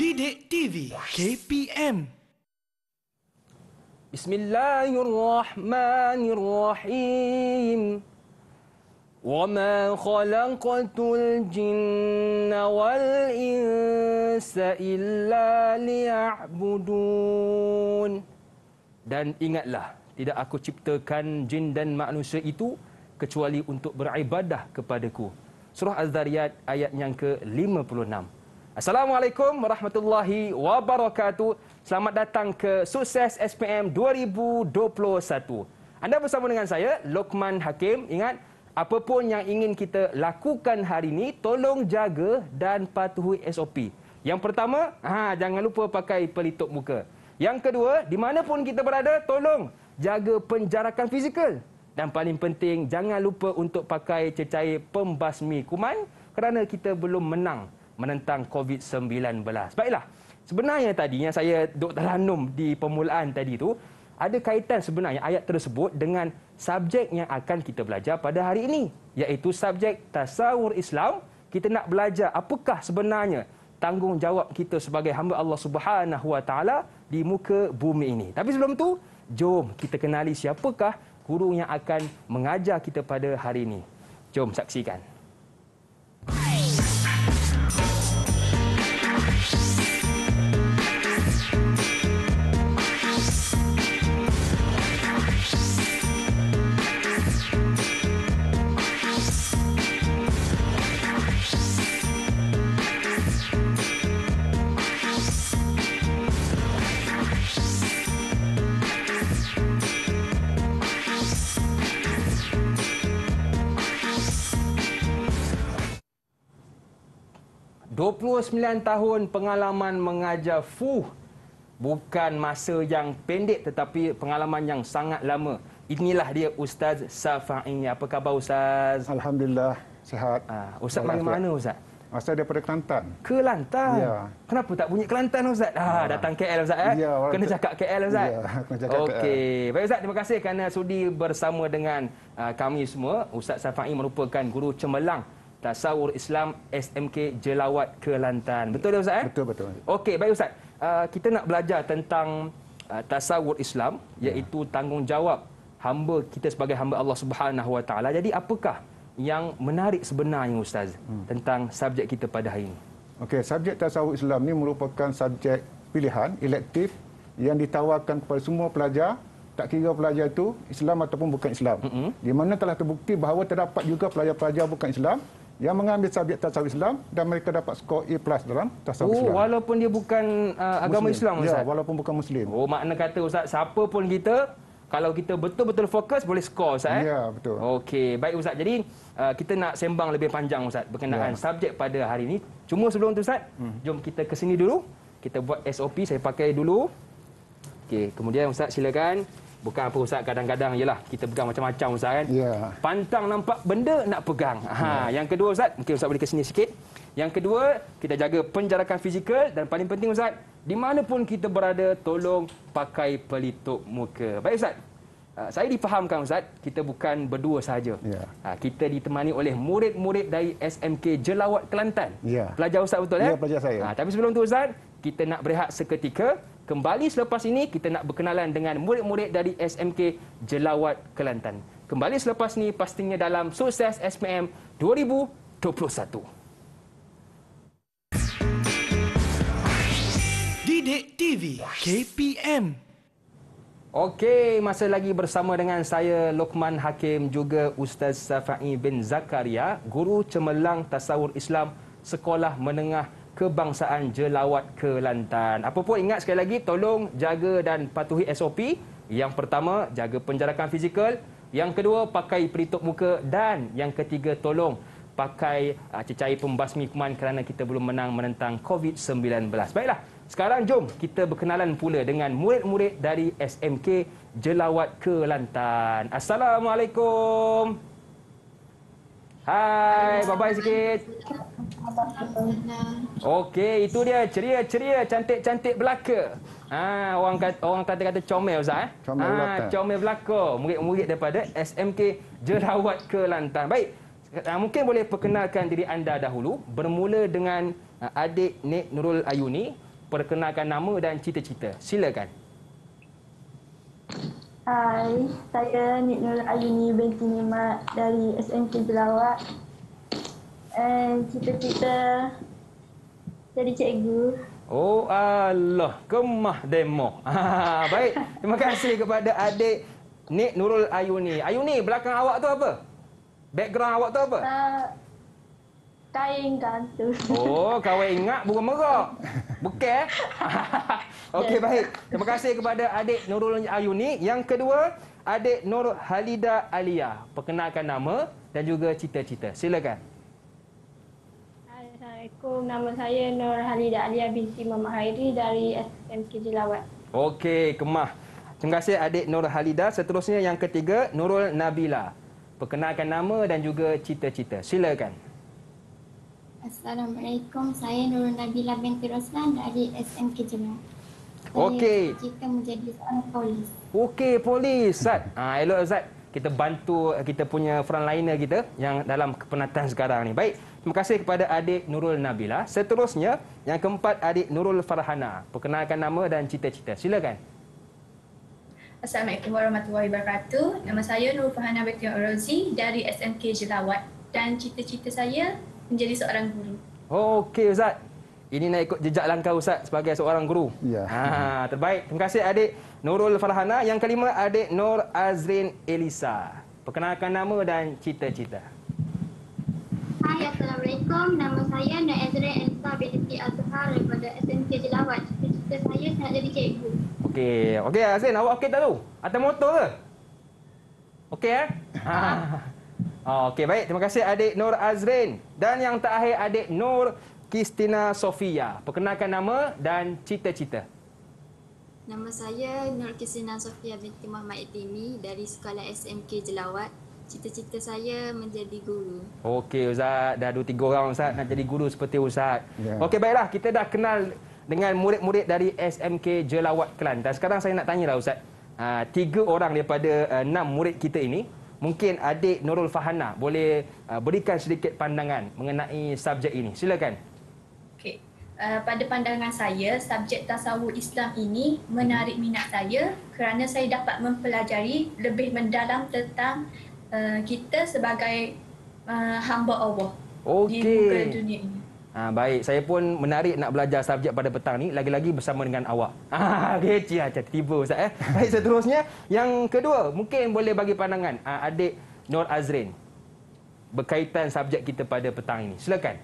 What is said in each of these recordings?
Didik TV KPM Bismillahirrahmanirrahim وما خلقت الجن والإنس إلا ليعبدون dan ingatlah tidak aku ciptakan jin dan manusia itu kecuali untuk beribadah kepadaku surah az-zariyat ayat yang ke-56 Assalamualaikum warahmatullahi wabarakatuh. Selamat datang ke Sukses SPM 2021. Anda bersama dengan saya, Lokman Hakim. Ingat, apapun yang ingin kita lakukan hari ini, tolong jaga dan patuhi SOP. Yang pertama, ha, jangan lupa pakai pelitup muka. Yang kedua, di mana pun kita berada, tolong jaga penjarakan fizikal. Dan paling penting, jangan lupa untuk pakai cecair pembasmi kuman kerana kita belum menang menentang COVID-19. Baiklah, sebenarnya tadi yang saya duk telanum di permulaan tadi itu, ada kaitan sebenarnya ayat tersebut dengan subjek yang akan kita belajar pada hari ini. Iaitu subjek tasawur Islam. Kita nak belajar apakah sebenarnya tanggungjawab kita sebagai hamba Allah Subhanahu di muka bumi ini. Tapi sebelum tu, jom kita kenali siapakah guru yang akan mengajar kita pada hari ini. Jom saksikan. 29 tahun pengalaman mengajar fuh bukan masa yang pendek tetapi pengalaman yang sangat lama. Inilah dia Ustaz Safa'i. Apa khabar Ustaz? Alhamdulillah, sihat. Uh, Ustaz dari mana Ustaz? Ustaz daripada Kelantan. Kelantan? Ya. Kenapa tak bunyi Kelantan Ustaz? Ah ha. Datang KL Ustaz. Eh? Ya, ya kena cakap KL Ustaz. Ya, kena cakap okay. Baik Ustaz, terima kasih kerana sudi bersama dengan ah, kami semua. Ustaz Safa'i merupakan guru cemerlang Tasawur Islam SMK Jelawat Kelantan. Betul tak ya, Ustaz? Eh? Betul, betul. Okey, baik Ustaz. Uh, kita nak belajar tentang uh, tasawur Islam ya. iaitu tanggungjawab hamba kita sebagai hamba Allah Subhanahu Wa Taala. Jadi apakah yang menarik sebenarnya Ustaz hmm. tentang subjek kita pada hari ini? Okey, subjek tasawur Islam ni merupakan subjek pilihan, elektif yang ditawarkan kepada semua pelajar tak kira pelajar itu Islam ataupun bukan Islam. Mm-hmm. Di mana telah terbukti bahawa terdapat juga pelajar-pelajar bukan Islam yang mengambil subjek tasawuf Islam dan mereka dapat skor A+ plus dalam tasawuf oh, Islam. walaupun dia bukan uh, agama Muslim. Islam ya, ustaz. Ya, walaupun bukan Muslim. Oh, makna kata ustaz, siapa pun kita kalau kita betul-betul fokus boleh skor ustaz eh. Ya, betul. Okey, baik ustaz. Jadi, uh, kita nak sembang lebih panjang ustaz berkenaan ya. subjek pada hari ini. Cuma sebelum tu ustaz, hmm. jom kita ke sini dulu. Kita buat SOP saya pakai dulu. Okey, kemudian ustaz silakan. Bukan apa Ustaz, kadang-kadang ialah kita pegang macam-macam Ustaz kan. Yeah. Pantang nampak benda nak pegang. Ha, yeah. Yang kedua Ustaz, mungkin Ustaz boleh ke sini sikit. Yang kedua, kita jaga penjarakan fizikal dan paling penting Ustaz, di mana pun kita berada, tolong pakai pelitup muka. Baik Ustaz, ah, saya difahamkan Ustaz, kita bukan berdua sahaja. Yeah. Ya. Kita ditemani oleh murid-murid dari SMK Jelawat Kelantan. Yeah. Pelajar Ustaz betul ya? Yeah, ya, pelajar saya. Ah, tapi sebelum tu Ustaz, kita nak berehat seketika Kembali selepas ini kita nak berkenalan dengan murid-murid dari SMK Jelawat Kelantan. Kembali selepas ini pastinya dalam sukses SPM 2021. Didik TV KPM. Okey, masa lagi bersama dengan saya Lokman Hakim juga Ustaz Safai bin Zakaria, guru cemerlang tasawur Islam Sekolah Menengah kebangsaan jelawat Kelantan. Apa pun ingat sekali lagi tolong jaga dan patuhi SOP. Yang pertama jaga penjarakan fizikal, yang kedua pakai pelitup muka dan yang ketiga tolong pakai ah, cecair pembasmi kuman kerana kita belum menang menentang COVID-19. Baiklah, sekarang jom kita berkenalan pula dengan murid-murid dari SMK Jelawat Kelantan. Assalamualaikum. Hai, bye-bye sikit. Okey, itu dia ceria-ceria cantik-cantik belaka. Ha, orang kata orang kata kata comel Ustaz eh. Comel ha, belaka. Ha, comel belaka. Murid-murid daripada SMK Jerawat Kelantan. Baik. Ha, mungkin boleh perkenalkan diri anda dahulu bermula dengan ha, adik Nik Nurul Ayuni perkenalkan nama dan cita-cita. Silakan. Hai, saya Nik Nur Ayuni binti Nimat dari SMK Jelawat. And kita kita jadi cikgu. Oh Allah, kemah demo. Ha, baik, terima kasih kepada adik Nik Nurul Ayuni. Ayuni, belakang awak tu apa? Background awak tu apa? Uh, kain gantung. Oh, kau ingat burung merak. Bukan. Eh? Okey, yes. baik. Terima kasih kepada adik Nurul Ayuni. Yang kedua, adik Nurul Halida Alia. Perkenalkan nama dan juga cita-cita. Silakan. Assalamualaikum. Nama saya Nur Halida Alia binti Mama Hairi dari SMK Jelawat. Okey, kemah. Terima kasih adik Nur Halida. Seterusnya yang ketiga, Nurul Nabila. Perkenalkan nama dan juga cita-cita. Silakan. Assalamualaikum. Saya Nurul Nabila binti Roslan dari SMK Jemaah. Okey. Kita menjadi seorang polis. Okey, polis. Ustaz. Ah, ha, elok Ustaz. Kita bantu kita punya frontliner kita yang dalam kepenatan sekarang ni. Baik. Terima kasih kepada adik Nurul Nabila. Seterusnya, yang keempat adik Nurul Farhana. Perkenalkan nama dan cita-cita. Silakan. Assalamualaikum warahmatullahi wabarakatuh. Nama saya Nurul Farhana binti Rozi dari SMK Jelawat. Dan cita-cita saya menjadi seorang guru. Oh, Okey Ustaz. Ini nak ikut jejak langkah Ustaz sebagai seorang guru. Ya. Ha, terbaik. Terima kasih adik Nurul Farhana. Yang kelima adik Nur Azrin Elisa. Perkenalkan nama dan cita-cita. Hai, Assalamualaikum. Nama saya Nur Azrin Elisa binti Azhar daripada SMK Jelawat. Cita-cita saya saya nak jadi cikgu. Okey. Okey Azrin, awak okey tak tu? Atas motor ke? Okey eh? Ha. Ah, okey, baik. Terima kasih adik Nur Azrin. Dan yang terakhir adik Nur Kristina Sofia. Perkenalkan nama dan cita-cita. Nama saya Nur Kristina Sofia binti Muhammad Itimi dari Sekolah SMK Jelawat. Cita-cita saya menjadi guru. Okey, Ustaz. Dah dua tiga orang, Ustaz. Nak jadi guru seperti Ustaz. Yeah. Okey, baiklah. Kita dah kenal dengan murid-murid dari SMK Jelawat Kelantan. Sekarang saya nak tanyalah, Ustaz. Uh, tiga orang daripada uh, enam murid kita ini, mungkin adik Nurul Fahana boleh uh, berikan sedikit pandangan mengenai subjek ini. Silakan. Okey. Uh, pada pandangan saya, subjek tasawuf Islam ini menarik minat saya kerana saya dapat mempelajari lebih mendalam tentang uh, kita sebagai uh, hamba Allah okay. di muka dunia ini. Ha, baik, saya pun menarik nak belajar subjek pada petang ni lagi-lagi bersama dengan awak. Ah, kecil aja tiba ustaz eh. Baik, seterusnya yang kedua, mungkin boleh bagi pandangan ha, adik Nur Azrin berkaitan subjek kita pada petang ini. Silakan.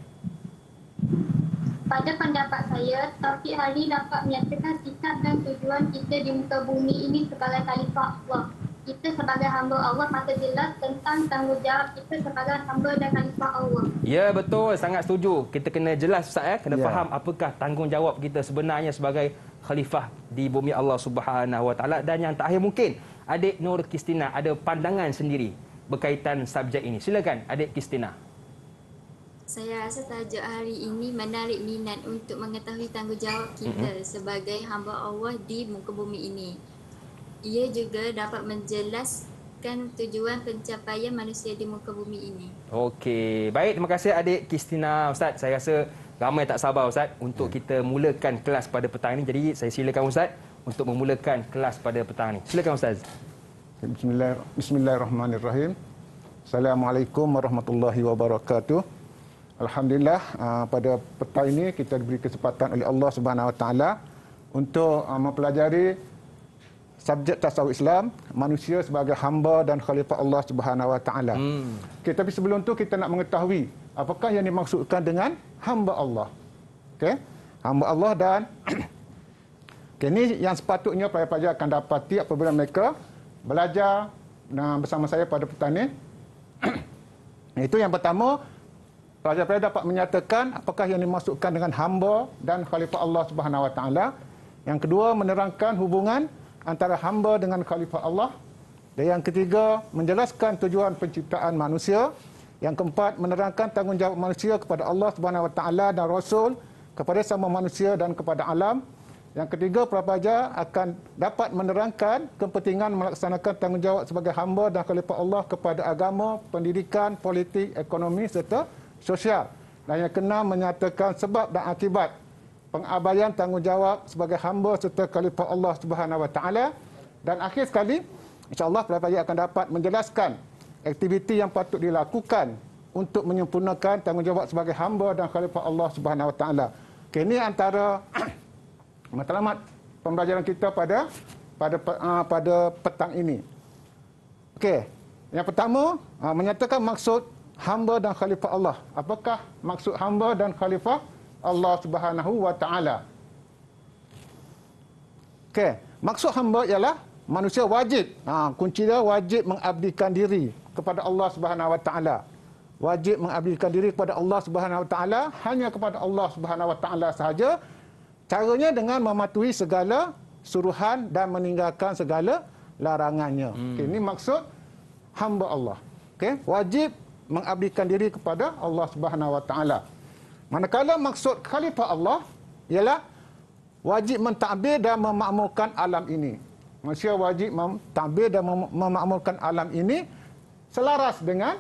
Pada pendapat saya, Taufik Ali dapat menyatakan sikap dan tujuan kita di muka bumi ini sebagai khalifah Allah kita sebagai hamba Allah mata jelas tentang tanggungjawab kita sebagai hamba dan khalifah Allah. Ya betul sangat setuju. Kita kena jelas Ustaz eh kena ya. faham apakah tanggungjawab kita sebenarnya sebagai khalifah di bumi Allah Subhanahu Wa Taala dan yang terakhir mungkin Adik Nur Kistina ada pandangan sendiri berkaitan subjek ini. Silakan Adik Kistina. Saya rasa tajuk hari ini menarik minat untuk mengetahui tanggungjawab kita mm-hmm. sebagai hamba Allah di muka bumi ini ia juga dapat menjelaskan tujuan pencapaian manusia di muka bumi ini. Okey, baik terima kasih adik Kristina Ustaz. Saya rasa ramai tak sabar Ustaz untuk ya. kita mulakan kelas pada petang ini. Jadi saya silakan Ustaz untuk memulakan kelas pada petang ini. Silakan Ustaz. Bismillahirrahmanirrahim. Assalamualaikum warahmatullahi wabarakatuh. Alhamdulillah ah, pada petang ini kita diberi kesempatan oleh Allah Subhanahu Wa Taala untuk ah, mempelajari subjek tasawuf Islam manusia sebagai hamba dan khalifah Allah Subhanahu Wa Taala. Hmm. Okey tapi sebelum tu kita nak mengetahui apakah yang dimaksudkan dengan hamba Allah. Okay, Hamba Allah dan okay, ini yang sepatutnya pelajar-pelajar akan dapati apabila mereka belajar bersama saya pada petani. Itu yang pertama pelajar-pelajar dapat menyatakan apakah yang dimaksudkan dengan hamba dan khalifah Allah Subhanahu Wa Taala. Yang kedua menerangkan hubungan antara hamba dengan khalifah Allah. Dan yang ketiga, menjelaskan tujuan penciptaan manusia. Yang keempat, menerangkan tanggungjawab manusia kepada Allah Subhanahu Wa Taala dan Rasul kepada sama manusia dan kepada alam. Yang ketiga, pelajar akan dapat menerangkan kepentingan melaksanakan tanggungjawab sebagai hamba dan khalifah Allah kepada agama, pendidikan, politik, ekonomi serta sosial. Dan yang keenam, menyatakan sebab dan akibat pengabaian tanggungjawab sebagai hamba serta khalifah Allah Subhanahu Wa Taala dan akhir sekali insyaallah pelajar akan dapat menjelaskan aktiviti yang patut dilakukan untuk menyempurnakan tanggungjawab sebagai hamba dan khalifah Allah Subhanahu Wa Taala. Okay, ini antara matlamat pembelajaran kita pada pada uh, pada petang ini. Okey. Yang pertama, uh, menyatakan maksud hamba dan khalifah Allah. Apakah maksud hamba dan khalifah Allah Subhanahu wa taala. Okey, maksud hamba ialah manusia wajib. Ha, kunci dia wajib mengabdikan diri kepada Allah Subhanahu wa taala. Wajib mengabdikan diri kepada Allah Subhanahu wa taala hanya kepada Allah Subhanahu wa taala sahaja. Caranya dengan mematuhi segala suruhan dan meninggalkan segala larangannya. Hmm. Okay, ini maksud hamba Allah. Okey, wajib mengabdikan diri kepada Allah Subhanahu wa taala. Manakala maksud khalifah Allah ialah wajib mentadbir dan memakmurkan alam ini. Manusia wajib mentadbir dan memakmurkan alam ini selaras dengan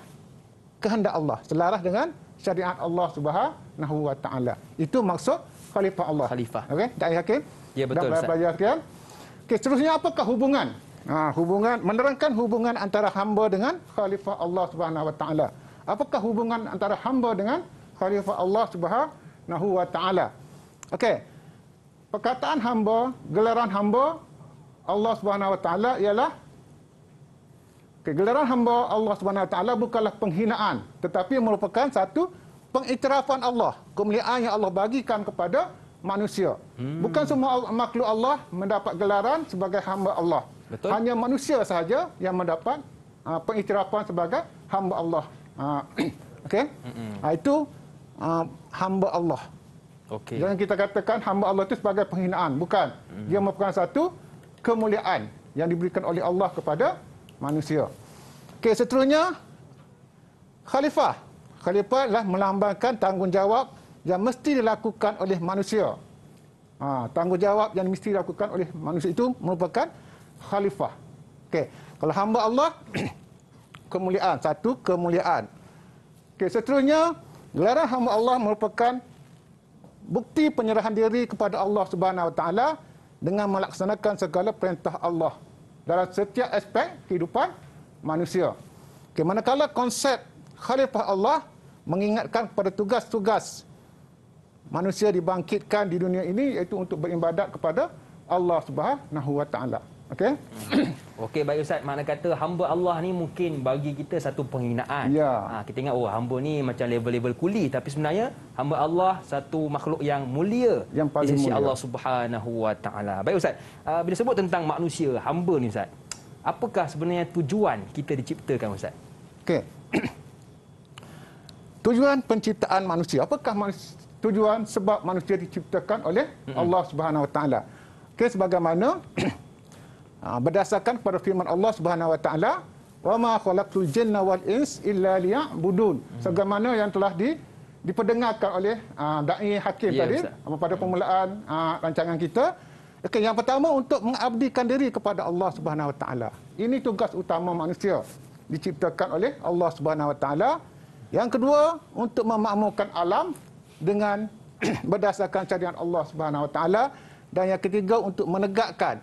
kehendak Allah, selaras dengan syariat Allah Subhanahu wa taala. Itu maksud khalifah Allah. Khalifah. Okey, dah yakin? Ya betul. Dapat belajar ke? Okey, seterusnya apakah hubungan? Ha, hubungan menerangkan hubungan antara hamba dengan khalifah Allah Subhanahu wa taala. Apakah hubungan antara hamba dengan khalifah Allah Subhanahu wa taala. Okey. Perkataan hamba, gelaran hamba Allah Subhanahu wa taala ialah okay, gelaran hamba Allah Subhanahu wa taala bukanlah penghinaan tetapi merupakan satu pengiktirafan Allah, kemuliaan yang Allah bagikan kepada manusia. Hmm. Bukan semua makhluk Allah mendapat gelaran sebagai hamba Allah. Betul. Hanya manusia sahaja yang mendapat uh, pengiktirafan sebagai hamba Allah. Uh, Okey? Uh, itu uh, hamba Allah. Okay. Jangan kita katakan hamba Allah itu sebagai penghinaan. Bukan. Hmm. Dia merupakan satu kemuliaan yang diberikan oleh Allah kepada manusia. Okey, seterusnya, khalifah. Khalifah adalah melambangkan tanggungjawab yang mesti dilakukan oleh manusia. Ha, tanggungjawab yang mesti dilakukan oleh manusia itu merupakan khalifah. Okey, kalau hamba Allah, kemuliaan. Satu, kemuliaan. Okey, seterusnya, Gelaran hamba Allah merupakan bukti penyerahan diri kepada Allah Subhanahu Wa Taala dengan melaksanakan segala perintah Allah dalam setiap aspek kehidupan manusia. Okay, manakala konsep khalifah Allah mengingatkan kepada tugas-tugas manusia dibangkitkan di dunia ini iaitu untuk beribadat kepada Allah Subhanahu Wa Taala. Okey. Okey baik ustaz, mana kata hamba Allah ni mungkin bagi kita satu penghinaan. Ya. Ha, kita ingat oh hamba ni macam level-level kuli tapi sebenarnya hamba Allah satu makhluk yang mulia yang paling mulia. Allah Subhanahu Wa Taala. Baik ustaz, uh, bila sebut tentang manusia, hamba ni ustaz. Apakah sebenarnya tujuan kita diciptakan ustaz? Okey. tujuan penciptaan manusia. Apakah manus- tujuan sebab manusia diciptakan oleh Mm-mm. Allah Subhanahu Wa Taala? Okey sebagaimana Ha, berdasarkan kepada firman Allah Subhanahu wa taala wa ma khalaqtul jinna wal ins illa liya'budun hmm. sebagaimana yang telah di diperdengarkan oleh uh, dai hakim ya, tadi Ustaz. pada permulaan uh, rancangan kita okay, yang pertama untuk mengabdikan diri kepada Allah Subhanahu wa taala ini tugas utama manusia diciptakan oleh Allah Subhanahu wa taala yang kedua untuk memakmurkan alam dengan berdasarkan syariat Allah Subhanahu wa taala dan yang ketiga untuk menegakkan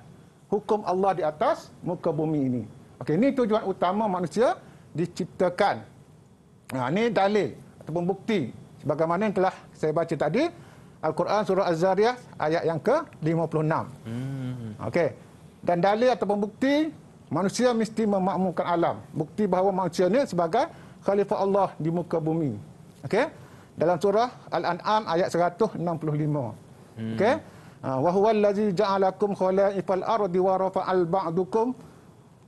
hukum Allah di atas muka bumi ini. Okey, ini tujuan utama manusia diciptakan. Nah, ha, ini dalil ataupun bukti sebagaimana yang telah saya baca tadi Al-Quran surah Az-Zariyah ayat yang ke-56. Hmm. Okey. Dan dalil ataupun bukti manusia mesti memakmurkan alam. Bukti bahawa manusia ini sebagai khalifah Allah di muka bumi. Okey. Dalam surah Al-An'am ayat 165. Hmm. Okey. Ha, wa huwa allazi ja'alakum khalaifal ardi wa rafa'al ba'dukum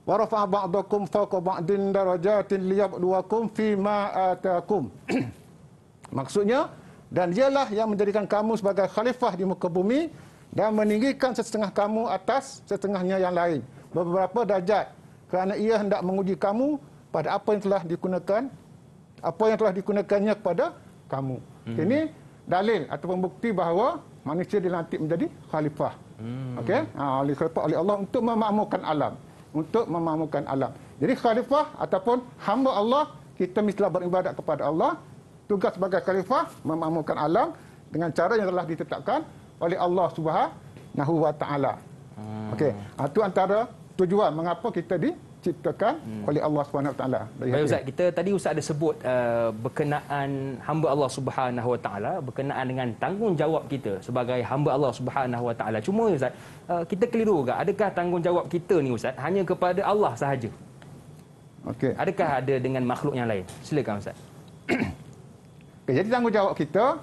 wa rafa'a ba'dakum fawqa ba'din darajatin liyabluwakum fi ma atakum maksudnya dan dialah yang menjadikan kamu sebagai khalifah di muka bumi dan meninggikan setengah kamu atas setengahnya yang lain beberapa darjat kerana ia hendak menguji kamu pada apa yang telah digunakan apa yang telah digunakannya kepada kamu hmm. ini dalil ataupun bukti bahawa manusia dilantik menjadi khalifah. Hmm. Okey? Ha, oleh khalifah oleh Allah untuk memakmurkan alam, untuk memakmurkan alam. Jadi khalifah ataupun hamba Allah kita mestilah beribadat kepada Allah, tugas sebagai khalifah memakmurkan alam dengan cara yang telah ditetapkan oleh Allah Subhanahu wa taala. Hmm. Okey, ha, itu antara tujuan mengapa kita di diciptakan hmm. oleh Allah SWT. Baik Ustaz, kita tadi Ustaz ada sebut uh, berkenaan hamba Allah Subhanahu SWT, berkenaan dengan tanggungjawab kita sebagai hamba Allah Subhanahu SWT. Cuma Ustaz, uh, kita keliru ke? Adakah tanggungjawab kita ni Ustaz hanya kepada Allah sahaja? Okey. Adakah ada dengan makhluk yang lain? Silakan Ustaz. okay, jadi tanggungjawab kita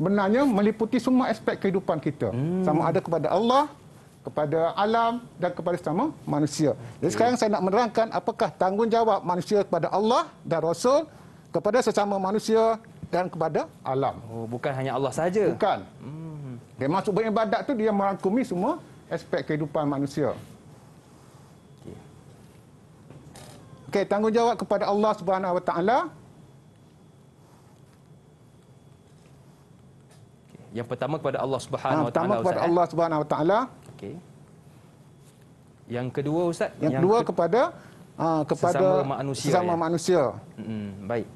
sebenarnya meliputi semua aspek kehidupan kita. Hmm. Sama ada kepada Allah, kepada alam dan kepada sesama manusia. Jadi okay. sekarang saya nak menerangkan apakah tanggungjawab manusia kepada Allah dan Rasul kepada sesama manusia dan kepada alam. Oh, bukan hanya Allah saja. Bukan. Hmm. Dia masuk beribadat tu dia merangkumi semua aspek kehidupan manusia. Okey. Okay, tanggungjawab kepada Allah Subhanahu Wa Taala. Yang pertama kepada Allah ah, Subhanahu Wa Taala. pertama kepada eh? Allah Subhanahu Wa Taala. Ha, Okey. Yang kedua ustaz, yang, yang kedua ke- kepada ha, kepada sesama manusia. Sesama ya? manusia. Hmm, baik.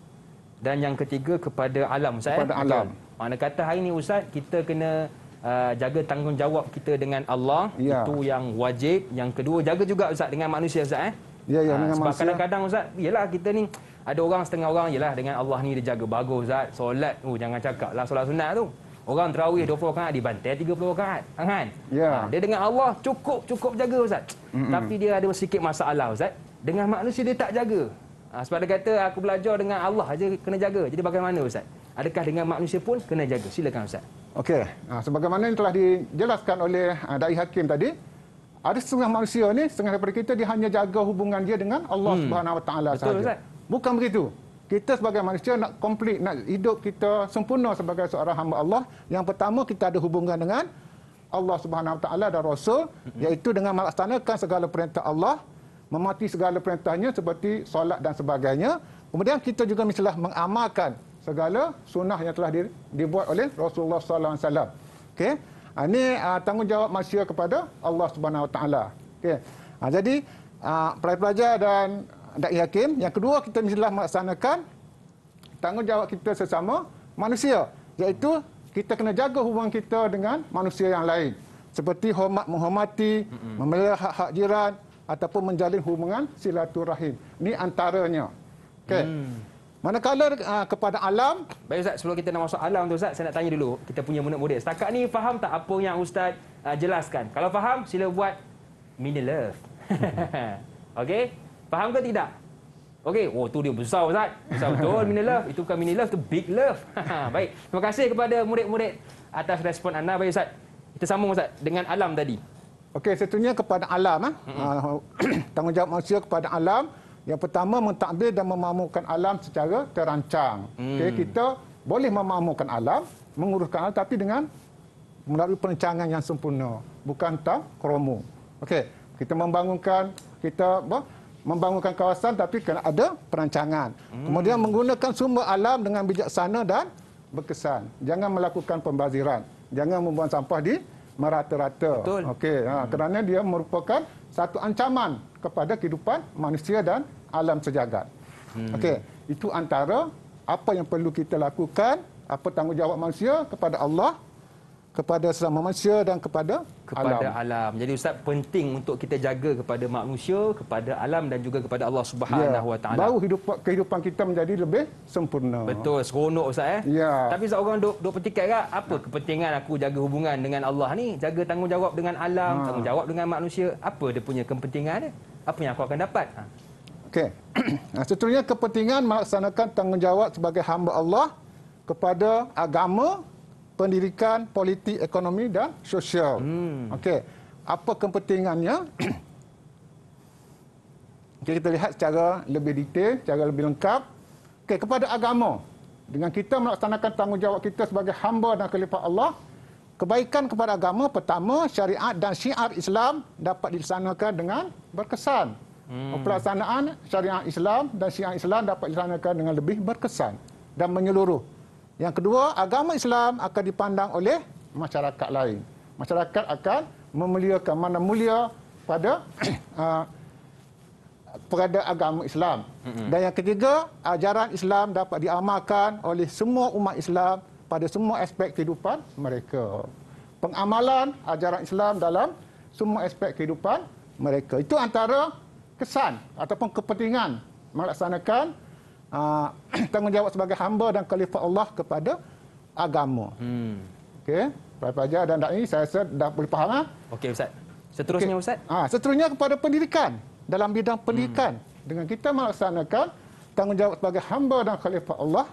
Dan yang ketiga kepada alam ustaz. Eh? Kepada eh? alam. Okay. Mana kata hari ini ustaz kita kena Uh, jaga tanggungjawab kita dengan Allah ya. itu yang wajib yang kedua jaga juga ustaz dengan manusia ustaz eh ya ya uh, dengan sebab kadang-kadang ustaz yalah kita ni ada orang setengah orang yalah dengan Allah ni dia jaga bagus ustaz solat oh jangan cakap lah solat sunat tu Orang terawih 20 rakaat dibantai 30 rakaat. Kan? Ya. Yeah. Dia dengan Allah cukup cukup jaga ustaz. Mm -mm. Tapi dia ada sikit masalah ustaz. Dengan manusia dia tak jaga. Ha, sebab dia kata aku belajar dengan Allah aja kena jaga. Jadi bagaimana ustaz? Adakah dengan manusia pun kena jaga? Silakan ustaz. Okey. Ha, sebagaimana yang telah dijelaskan oleh ha, dai hakim tadi, ada setengah manusia ni setengah daripada kita dia hanya jaga hubungan dia dengan Allah hmm. Subhanahu Wa Taala saja. Betul ustaz. Bukan begitu kita sebagai manusia nak komplit, nak hidup kita sempurna sebagai seorang hamba Allah. Yang pertama kita ada hubungan dengan Allah Subhanahu Wa Taala dan Rasul, mhm. iaitu dengan melaksanakan segala perintah Allah, mematuhi segala perintahnya seperti solat dan sebagainya. Kemudian kita juga mestilah mengamalkan segala sunnah yang telah dibuat oleh Rasulullah SAW. Alaihi Okay? Ah, ini ah, tanggungjawab manusia kepada Allah Subhanahu Wa Taala. Okay? Ah, jadi pelajar-pelajar dan dan yakin. Yang kedua, kita mestilah melaksanakan tanggungjawab kita sesama manusia. Iaitu, kita kena jaga hubungan kita dengan manusia yang lain. Seperti hormat menghormati, memelihara hak-hak jiran, ataupun menjalin hubungan silaturahim. Ini antaranya. Okay. Hmm. Manakala uh, kepada alam... Baik Ustaz, sebelum kita nak masuk alam tu Ustaz, saya nak tanya dulu. Kita punya murid-murid. Setakat ni faham tak apa yang Ustaz uh, jelaskan? Kalau faham, sila buat mini love. Okey? Faham ke tidak? Okey, oh tu dia besar Ustaz. Besar betul mini love. Itu bukan mini love, itu big love. Ha, baik. Terima kasih kepada murid-murid atas respon anda baik Ustaz. Kita sambung Ustaz dengan alam tadi. Okey, setunya kepada alam eh. ah. tanggungjawab manusia kepada alam yang pertama mentadbir dan memamukan alam secara terancang. Hmm. Okey, kita boleh memamukan alam, menguruskan alam tapi dengan melalui perancangan yang sempurna, bukan tak kromo. Okey, kita membangunkan kita apa? membangunkan kawasan tapi kena ada perancangan. Kemudian menggunakan sumber alam dengan bijaksana dan berkesan. Jangan melakukan pembaziran. Jangan membuang sampah di merata-rata. Okey, ha, hmm. kerana dia merupakan satu ancaman kepada kehidupan manusia dan alam sejagat. Hmm. Okey, itu antara apa yang perlu kita lakukan, apa tanggungjawab manusia kepada Allah kepada sesama manusia dan kepada kepada alam. alam. Jadi ustaz penting untuk kita jaga kepada manusia, kepada alam dan juga kepada Allah Subhanahu yeah. Baru hidup kehidupan kita menjadi lebih sempurna. Betul, seronok ustaz eh. Yeah. Tapi ustaz orang duk duk petikat kan? apa kepentingan aku jaga hubungan dengan Allah ni, jaga tanggungjawab dengan alam, ha. tanggungjawab dengan manusia, apa dia punya kepentingan dia? Apa yang aku akan dapat? Ha. Okey. nah, seterusnya kepentingan melaksanakan tanggungjawab sebagai hamba Allah kepada agama pendidikan, politik, ekonomi dan sosial. Hmm. Okey. Apa kepentingannya? Okay, kita lihat secara lebih detail, secara lebih lengkap. Okey, kepada agama. Dengan kita melaksanakan tanggungjawab kita sebagai hamba dan khalifah Allah, kebaikan kepada agama pertama, syariat dan syiar Islam dapat dilaksanakan dengan berkesan. Hmm. Pelaksanaan syariat Islam dan syiar Islam dapat dilaksanakan dengan lebih berkesan dan menyeluruh yang kedua, agama Islam akan dipandang oleh masyarakat lain. Masyarakat akan memuliakan mana mulia pada uh, pada agama Islam. Dan yang ketiga, ajaran Islam dapat diamalkan oleh semua umat Islam pada semua aspek kehidupan mereka. Pengamalan ajaran Islam dalam semua aspek kehidupan mereka. Itu antara kesan ataupun kepentingan melaksanakan Ah, tanggungjawab sebagai hamba dan khalifah Allah kepada agama. Hmm. Okey. Pelajar-pelajar dan dak ini saya rasa dah boleh faham ah. Okey ustaz. Seterusnya okay. ustaz. Ah, ha, seterusnya kepada pendidikan dalam bidang pendidikan hmm. dengan kita melaksanakan tanggungjawab sebagai hamba dan khalifah Allah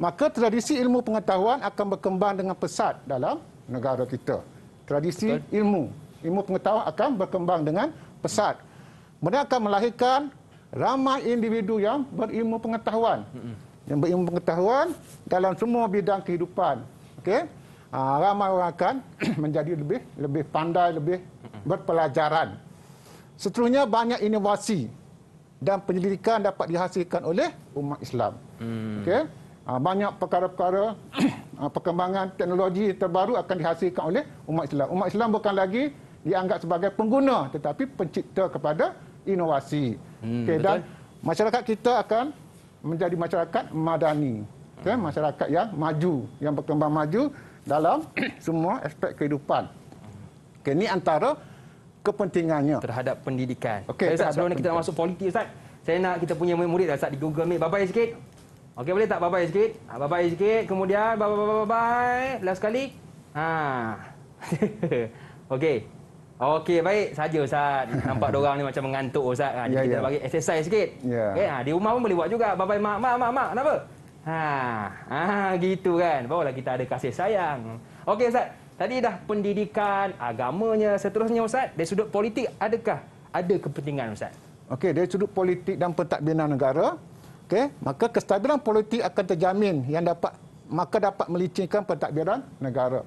maka tradisi ilmu pengetahuan akan berkembang dengan pesat dalam negara kita. Tradisi Betul. ilmu, ilmu pengetahuan akan berkembang dengan pesat. Mereka akan melahirkan ramai individu yang berilmu pengetahuan hmm yang berilmu pengetahuan dalam semua bidang kehidupan okey ha, ramai orang akan menjadi lebih lebih pandai lebih hmm berpelajaran seterusnya banyak inovasi dan penyelidikan dapat dihasilkan oleh umat Islam mm. okey ha, banyak perkara-perkara ah, perkembangan teknologi terbaru akan dihasilkan oleh umat Islam umat Islam bukan lagi dianggap sebagai pengguna tetapi pencipta kepada inovasi Hmm, Okey dan masyarakat kita akan menjadi masyarakat madani. Okey hmm. masyarakat yang maju, yang berkembang maju dalam semua aspek kehidupan. Okey ni antara kepentingannya terhadap pendidikan. Okey Ustaz, sebelum ni kita masuk politik Ustaz. Saya nak kita punya murid-murid Ustaz di Google Meet. bye sikit. Okey boleh tak bapa bye sikit? Ha, bye-bye sikit. Kemudian bapa, bapa, bapa, bye Last sekali. Ha. Okey. Okey, baik. Saja Ustaz. Nampak dua ni macam mengantuk Ustaz. Ha, jadi yeah, kita yeah. bagi exercise sikit. Yeah. Okay, ha, di rumah pun boleh buat juga. Bapak mak, mak, mak, mak, kenapa? Ha, ha, gitu kan. Barulah kita ada kasih sayang. Okey Ustaz, tadi dah pendidikan, agamanya, seterusnya Ustaz. Dari sudut politik, adakah ada kepentingan Ustaz? Okey, dari sudut politik dan pentadbiran negara, okay, maka kestabilan politik akan terjamin yang dapat maka dapat melicinkan pentadbiran negara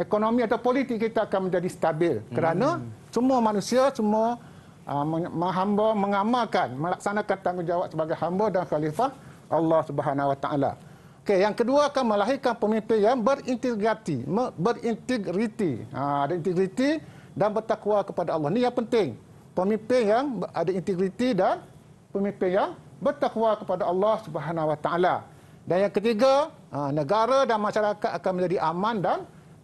ekonomi atau politik kita akan menjadi stabil hmm. kerana hmm. semua manusia semua ah, hamba mengamalkan melaksanakan tanggungjawab sebagai hamba dan khalifah Allah Subhanahu Wa Taala. Okey, yang kedua akan melahirkan pemimpin yang berintegriti, berintegriti. Ha, ada integriti dan bertakwa kepada Allah. Ini yang penting. Pemimpin yang ada integriti dan pemimpin yang bertakwa kepada Allah Subhanahu Wa Taala. Dan yang ketiga, ah, negara dan masyarakat akan menjadi aman dan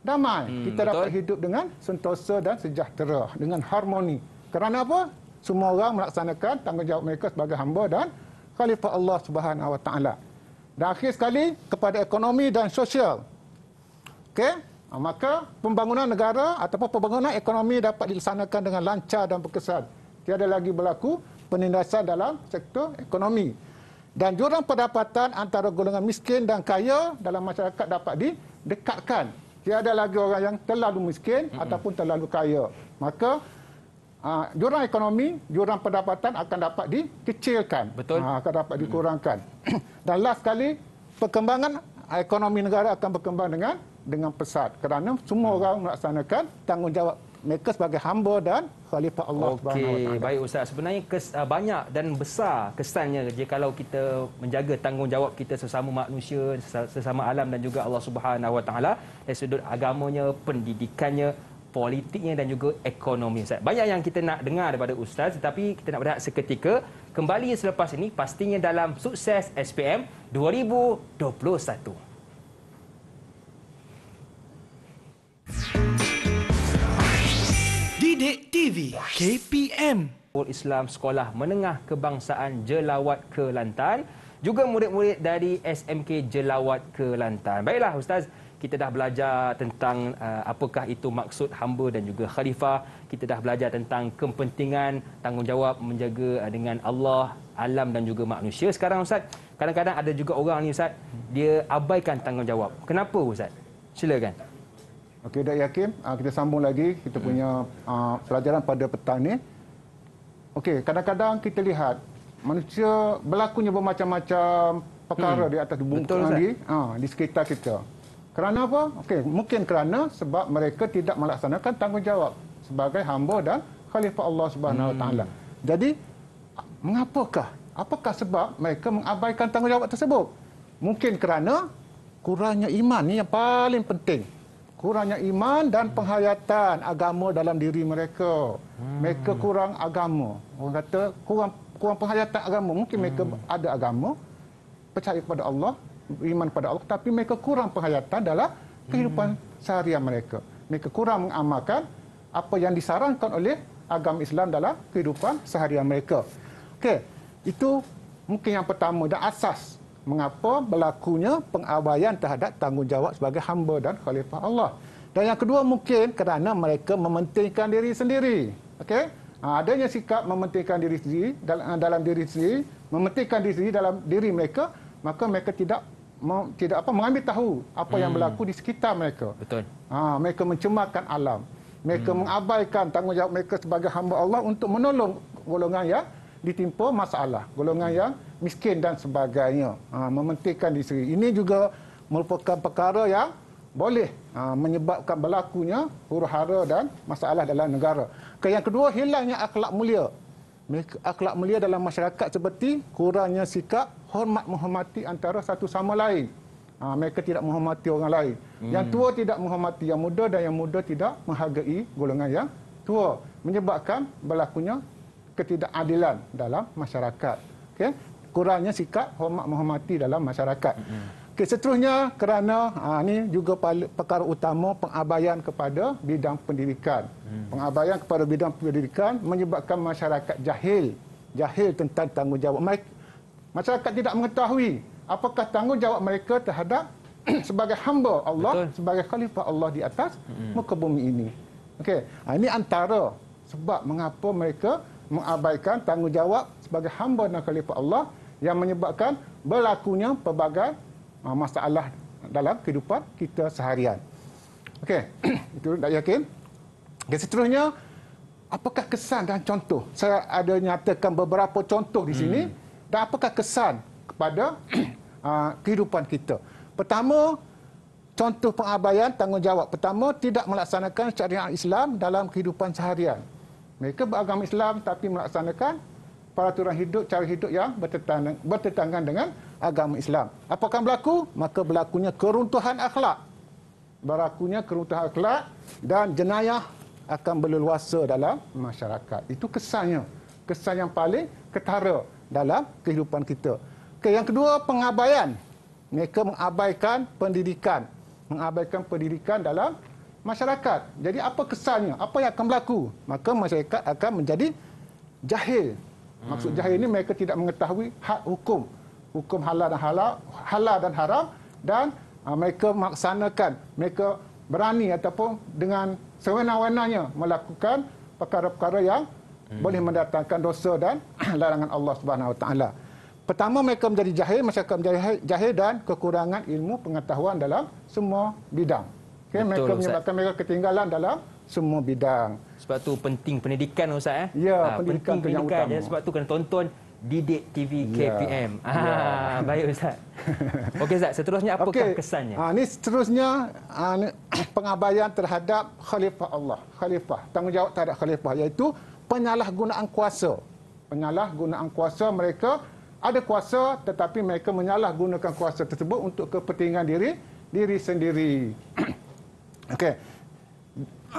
damai. Hmm, kita betul. dapat hidup dengan sentosa dan sejahtera, dengan harmoni. Kerana apa? Semua orang melaksanakan tanggungjawab mereka sebagai hamba dan khalifah Allah Subhanahu Wa Taala. Dan akhir sekali kepada ekonomi dan sosial. Okey, ah, maka pembangunan negara ataupun pembangunan ekonomi dapat dilaksanakan dengan lancar dan berkesan. Tiada lagi berlaku penindasan dalam sektor ekonomi. Dan jurang pendapatan antara golongan miskin dan kaya dalam masyarakat dapat didekatkan tiada lagi orang yang terlalu miskin mm-hmm. ataupun terlalu kaya. Maka uh, jurang ekonomi, jurang pendapatan akan dapat dikecilkan. Betul. Uh, akan dapat dikurangkan. Mm-hmm. Dan last sekali, perkembangan ah, ekonomi negara akan berkembang dengan dengan pesat kerana semua mm. orang melaksanakan tanggungjawab mereka sebagai hamba dan khalifah Allah okay. Subhanahu Okey, baik ustaz. Sebenarnya kes, uh, banyak dan besar kesannya jika kita menjaga tanggungjawab kita sesama manusia, sesama alam dan juga Allah Subhanahu Wa Taala dari sudut agamanya, pendidikannya, politiknya dan juga ekonomi ustaz. Banyak yang kita nak dengar daripada ustaz tetapi kita nak berehat seketika. Kembali selepas ini pastinya dalam sukses SPM 2021. TV KPM. Islam Sekolah Menengah Kebangsaan Jelawat Kelantan. Juga murid-murid dari SMK Jelawat Kelantan. Baiklah Ustaz, kita dah belajar tentang uh, apakah itu maksud hamba dan juga khalifah. Kita dah belajar tentang kepentingan tanggungjawab menjaga uh, dengan Allah, alam dan juga manusia. Sekarang Ustaz, kadang-kadang ada juga orang ni Ustaz, dia abaikan tanggungjawab. Kenapa Ustaz? Silakan. Okey, Dak Yakim, ah, kita sambung lagi kita punya hmm. ah, pelajaran pada petang ni. Okey, kadang-kadang kita lihat manusia berlakunya bermacam-macam perkara hmm. di atas bumi ini, ah, di sekitar kita. Kerana apa? Okey, mungkin kerana sebab mereka tidak melaksanakan tanggungjawab sebagai hamba dan khalifah Allah Subhanahu hmm. Taala. Jadi, mengapakah? Apakah sebab mereka mengabaikan tanggungjawab tersebut? Mungkin kerana kurangnya iman ini yang paling penting kurangnya iman dan penghayatan agama dalam diri mereka. Hmm. Mereka kurang agama. Orang kata kurang kurang penghayatan agama. Mungkin hmm. mereka ada agama, percaya kepada Allah, iman kepada Allah, tapi mereka kurang penghayatan dalam kehidupan hmm. seharian mereka. Mereka kurang mengamalkan apa yang disarankan oleh agama Islam dalam kehidupan seharian mereka. Okey, itu mungkin yang pertama dan asas mengapa berlakunya pengabaian terhadap tanggungjawab sebagai hamba dan khalifah Allah. Dan yang kedua mungkin kerana mereka mementingkan diri sendiri. Okey? Ha, adanya sikap mementingkan diri sendiri dalam, ha, dalam diri sendiri, mementingkan diri sendiri dalam diri mereka, maka mereka tidak tidak apa mengambil tahu apa hmm. yang berlaku di sekitar mereka. Betul. Ha, mereka mencemarkan alam. Mereka hmm. mengabaikan tanggungjawab mereka sebagai hamba Allah untuk menolong golongan yang ditimpa masalah, golongan hmm. yang miskin dan sebagainya. Ha, mementingkan isteri. Ini juga merupakan perkara yang boleh ha, menyebabkan berlakunya huru-hara dan masalah dalam negara. Okay, yang kedua, hilangnya akhlak mulia. Akhlak mulia dalam masyarakat seperti kurangnya sikap hormat menghormati antara satu sama lain. Ha, mereka tidak menghormati orang lain. Hmm. Yang tua tidak menghormati yang muda dan yang muda tidak menghargai golongan yang tua. Menyebabkan berlakunya ketidakadilan dalam masyarakat. Okay? kurangnya sikap hormat menghormati dalam masyarakat. Okey, seterusnya kerana aa, ha, ini juga perkara utama pengabaian kepada bidang pendidikan. Mm. Pengabaian kepada bidang pendidikan menyebabkan masyarakat jahil, jahil tentang tanggungjawab mereka. Masyarakat tidak mengetahui apakah tanggungjawab mereka terhadap sebagai hamba Allah, Betul. sebagai khalifah Allah di atas muka bumi ini. Okey, ha, ini antara sebab mengapa mereka mengabaikan tanggungjawab sebagai hamba dan khalifah Allah yang menyebabkan berlakunya pelbagai uh, masalah dalam kehidupan kita seharian. Okey, itu tak yakin. Okay, seterusnya, apakah kesan dan contoh? Saya ada nyatakan beberapa contoh di sini. Hmm. Dan apakah kesan kepada uh, kehidupan kita? Pertama, contoh pengabaian tanggungjawab. Pertama, tidak melaksanakan syariat Islam dalam kehidupan seharian. Mereka beragama Islam tapi melaksanakan peraturan hidup, cara hidup yang bertentangan, bertentangan dengan agama Islam. Apa akan berlaku? Maka berlakunya keruntuhan akhlak. Berlakunya keruntuhan akhlak dan jenayah akan berleluasa dalam masyarakat. Itu kesannya. Kesan yang paling ketara dalam kehidupan kita. Okay, yang kedua, pengabaian. Mereka mengabaikan pendidikan. Mengabaikan pendidikan dalam masyarakat. Jadi apa kesannya? Apa yang akan berlaku? Maka masyarakat akan menjadi jahil Maksud jahil ini mereka tidak mengetahui hak hukum. Hukum halal dan halal, halal dan haram dan uh, mereka maksanakan, mereka berani ataupun dengan sewenang-wenangnya melakukan perkara-perkara yang hmm. boleh mendatangkan dosa dan larangan Allah Subhanahu taala. Pertama mereka menjadi jahil, mereka menjadi jahil dan kekurangan ilmu pengetahuan dalam semua bidang. Okay, Betul, mereka menyebabkan Ustaz. mereka ketinggalan dalam semua bidang. Sebab tu penting pendidikan Ustaz eh. Ya, ha, pendidikan, penting pendidikan yang utama. Ya, sebab tu kena tonton Didik TV KPM. Ya. Ha, ya. Ah, baik Ustaz. Okey Ustaz, seterusnya apakah okay. kesannya? Ha, ah, ini seterusnya ha, ini, pengabaian terhadap khalifah Allah. Khalifah, tanggungjawab terhadap khalifah iaitu penyalahgunaan kuasa. Penyalahgunaan kuasa mereka ada kuasa tetapi mereka menyalahgunakan kuasa tersebut untuk kepentingan diri diri sendiri. Okey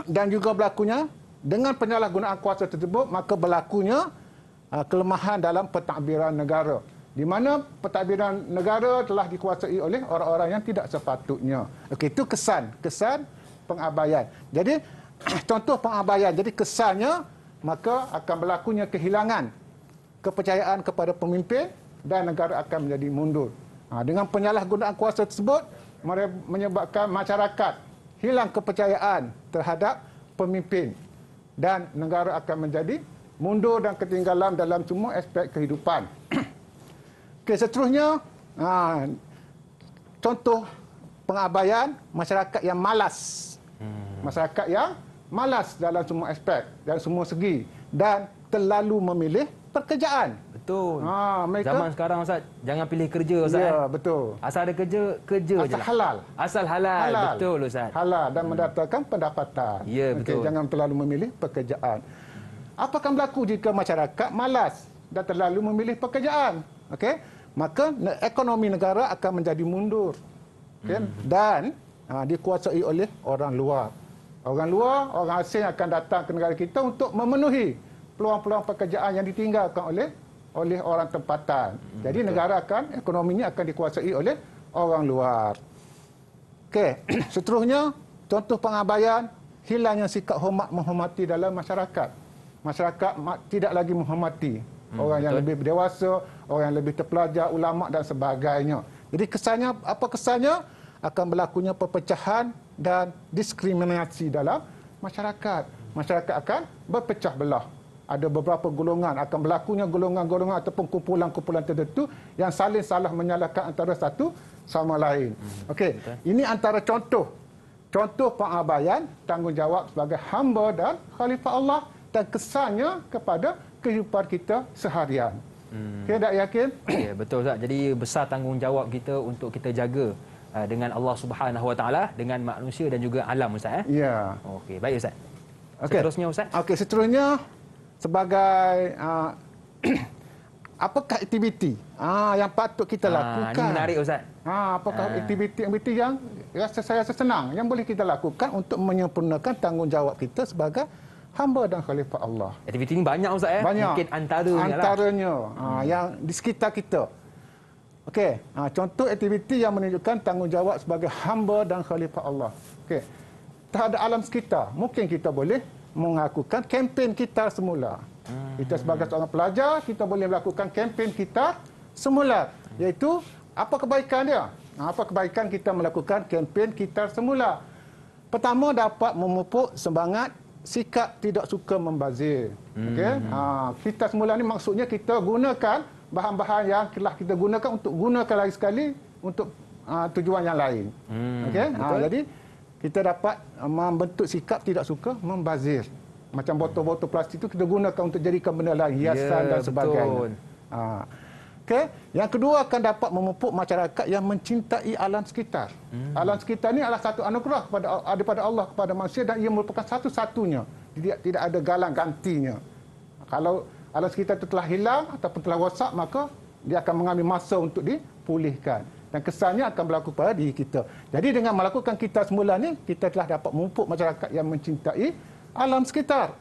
dan juga berlakunya dengan penyalahgunaan kuasa tersebut maka berlakunya uh, kelemahan dalam pentadbiran negara di mana pentadbiran negara telah dikuasai oleh orang-orang yang tidak sepatutnya okey itu kesan kesan pengabaian jadi contoh pengabaian jadi kesannya maka akan berlakunya kehilangan kepercayaan kepada pemimpin dan negara akan menjadi mundur. Ha, dengan penyalahgunaan kuasa tersebut menyebabkan masyarakat hilang kepercayaan terhadap pemimpin dan negara akan menjadi mundur dan ketinggalan dalam semua aspek kehidupan. Okey, seterusnya ha, contoh pengabaian masyarakat yang malas. Hmm. Masyarakat yang malas dalam semua aspek dan semua segi dan terlalu memilih pekerjaan. Betul. Ha, mereka... Zaman sekarang Ustaz, jangan pilih kerja Ustaz. Ya, eh. betul. Asal ada kerja, kerja Asal Asal lah. halal. Asal halal. halal. Betul Ustaz. Halal dan hmm. mendapatkan pendapatan. Ya, betul. jangan terlalu memilih pekerjaan. Apa akan berlaku jika masyarakat malas dan terlalu memilih pekerjaan? Okey. Maka ekonomi negara akan menjadi mundur. Okay? Hmm. Dan ha, dikuasai oleh orang luar. Orang luar, orang asing akan datang ke negara kita untuk memenuhi peluang-peluang pekerjaan yang ditinggalkan oleh oleh orang tempatan. Hmm, Jadi betul. negara akan ekonominya akan dikuasai oleh orang luar. Okey, seterusnya contoh pengabaian hilangnya sikap hormat menghormati dalam masyarakat. Masyarakat tidak lagi menghormati hmm, orang betul. yang lebih dewasa, orang yang lebih terpelajar, ulama dan sebagainya. Jadi kesannya apa kesannya akan berlakunya perpecahan dan diskriminasi dalam masyarakat. Masyarakat akan berpecah belah ada beberapa golongan akan berlakunya golongan-golongan ataupun kumpulan-kumpulan tertentu yang saling salah menyalahkan antara satu sama lain. Mhm. Okey, ini antara contoh contoh pengabaian tanggungjawab sebagai hamba dan khalifah Allah dan kesannya kepada kehidupan kita seharian. Hmm. Okey, tak yakin? Okay, betul tak? Jadi besar tanggungjawab kita untuk kita jaga uh, dengan Allah Subhanahu Wa Taala dengan manusia dan juga alam ustaz eh. Ya. Yeah. Okey, baik ustaz. Okay. Seterusnya ustaz. Okey, seterusnya sebagai uh, ah, apakah aktiviti uh, yang patut kita uh, lakukan. Ini menarik Ustaz. Ha, apakah uh. aktiviti-aktiviti yang rasa saya rasa senang yang boleh kita lakukan untuk menyempurnakan tanggungjawab kita sebagai hamba dan khalifah Allah. Aktiviti ini banyak Ustaz eh. Banyak. Mungkin antaranya. Lah. Antaranya lah. uh, yang di sekitar kita. Okey, ha, contoh aktiviti yang menunjukkan tanggungjawab sebagai hamba dan khalifah Allah. Okey. Terhadap alam sekitar, mungkin kita boleh melakukan kempen kita semula. Hmm. Kita sebagai seorang pelajar, kita boleh melakukan kempen kita semula. Iaitu, apa kebaikan dia? Ha, apa kebaikan kita melakukan kempen kita semula? Pertama, dapat memupuk semangat sikap tidak suka membazir. Okay? Hmm. Ha, kita semula ini maksudnya kita gunakan bahan-bahan yang telah kita gunakan untuk gunakan lagi sekali untuk uh, tujuan yang lain. Hmm. Okay? Ha, jadi, kita dapat eh, membentuk sikap tidak suka membazir macam botol-botol plastik itu kita gunakan untuk jadikan benda lain ya, hiasan yeah, dan sebagainya. Ha. Okey, yang kedua akan dapat memupuk masyarakat yang mencintai alam sekitar. Hmm. Alam sekitar ini adalah satu anugerah kepada daripada Allah kepada manusia dan ia merupakan satu-satunya tidak tidak ada galang gantinya. Kalau alam sekitar itu telah hilang ataupun telah rosak maka dia akan mengambil masa untuk dipulihkan dan kesannya akan berlaku pada diri kita. Jadi dengan melakukan kita semula ni, kita telah dapat mumpuk masyarakat yang mencintai alam sekitar.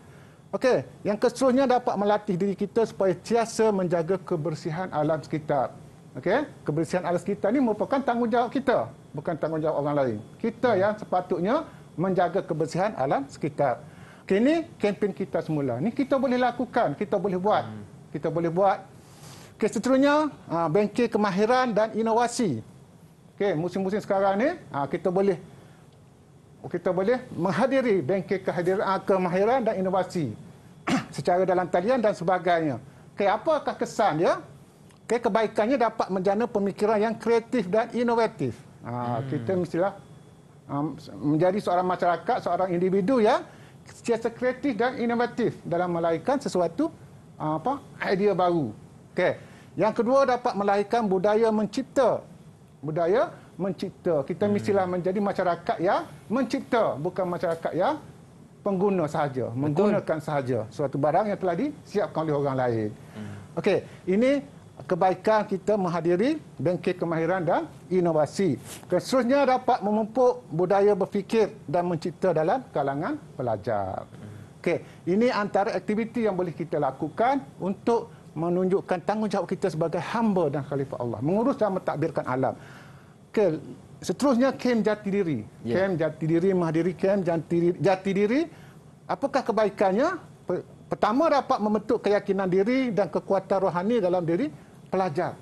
Okey, yang keseluruhnya dapat melatih diri kita supaya sentiasa menjaga kebersihan alam sekitar. Okey, kebersihan alam sekitar ni merupakan tanggungjawab kita, bukan tanggungjawab orang lain. Kita yang sepatutnya menjaga kebersihan alam sekitar. Okey, ini kempen kita semula. Ni kita boleh lakukan, kita boleh buat. Hmm. Kita boleh buat Kes seterusnya, ah, bengkel kemahiran dan inovasi. Okey, musim-musim sekarang ni, ah, kita boleh kita boleh menghadiri bengkel kehadiran ah, kemahiran dan inovasi secara dalam talian dan sebagainya. Okey, apakah kesan ya? Okey, kebaikannya dapat menjana pemikiran yang kreatif dan inovatif. Hmm. kita mestilah menjadi seorang masyarakat, seorang individu ya sentiasa kreatif dan inovatif dalam melahirkan sesuatu apa idea baru. Okey. Yang kedua dapat melahirkan budaya mencipta. Budaya mencipta. Kita hmm. mestilah menjadi masyarakat yang mencipta bukan masyarakat yang pengguna sahaja, Betul. menggunakan sahaja suatu barang yang telah disiapkan oleh orang lain. Hmm. Okey, ini kebaikan kita menghadiri bengkel kemahiran dan inovasi. Seterusnya dapat memupuk budaya berfikir dan mencipta dalam kalangan pelajar. Hmm. Okey, ini antara aktiviti yang boleh kita lakukan untuk menunjukkan tanggungjawab kita sebagai hamba dan khalifah Allah mengurus dan mentadbirkan alam ke seterusnya kem jati diri yeah. kem jati diri mahdiri kem jati diri, jati diri apakah kebaikannya pertama dapat membentuk keyakinan diri dan kekuatan rohani dalam diri pelajar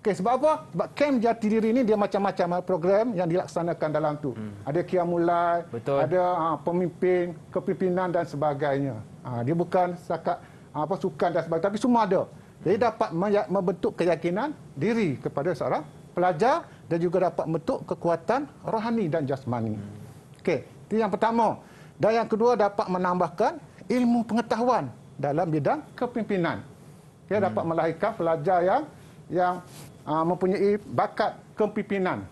Okay, sebab apa? Sebab kem jati diri ini dia macam-macam program yang dilaksanakan dalam tu. Hmm. Ada kiamulai, ada ha, pemimpin, kepimpinan dan sebagainya. Ha, dia bukan sekadar apa sukan dan sebagainya tapi semua ada. Jadi dapat ya, membentuk keyakinan diri kepada seorang pelajar dan juga dapat membentuk kekuatan rohani dan jasmani. Okey, itu yang pertama. Dan yang kedua dapat menambahkan ilmu pengetahuan dalam bidang kepimpinan. Dia hmm. dapat melahirkan pelajar yang yang uh, mempunyai bakat kepimpinan.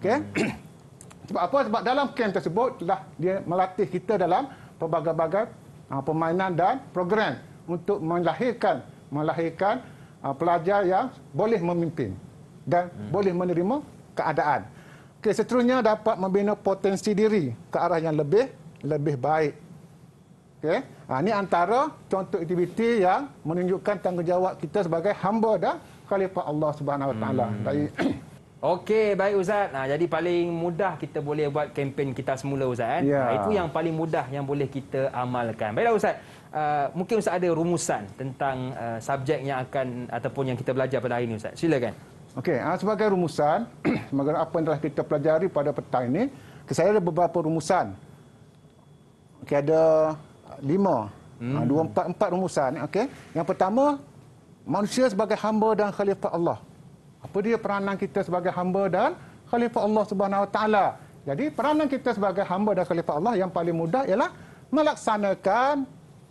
Okey. Hmm. Sebab apa? Sebab dalam kem tersebut telah dia melatih kita dalam pelbagai-bagai uh, permainan dan program untuk melahirkan melahirkan uh, pelajar yang boleh memimpin dan hmm. boleh menerima keadaan. Okey, seterusnya dapat membina potensi diri ke arah yang lebih lebih baik. Okey. Ha, ini antara contoh aktiviti yang menunjukkan tanggungjawab kita sebagai hamba dan khalifah Allah Subhanahu Wa Taala. Hmm. Okey, baik Ustaz. Nah, jadi paling mudah kita boleh buat kempen kita semula Ustaz. Kan? Eh? Yeah. Nah, itu yang paling mudah yang boleh kita amalkan. Baiklah Ustaz, uh, mungkin Ustaz ada rumusan tentang uh, subjek yang akan ataupun yang kita belajar pada hari ini Ustaz. Silakan. Okey, ah, sebagai rumusan, sebagai apa yang telah kita pelajari pada petang ini, saya ada beberapa rumusan. Okey, ada lima. Ah, hmm. Dua, empat, empat rumusan. Okey, Yang pertama, manusia sebagai hamba dan khalifah Allah apa dia peranan kita sebagai hamba dan khalifah Allah Subhanahu Wa Taala. Jadi peranan kita sebagai hamba dan khalifah Allah yang paling mudah ialah melaksanakan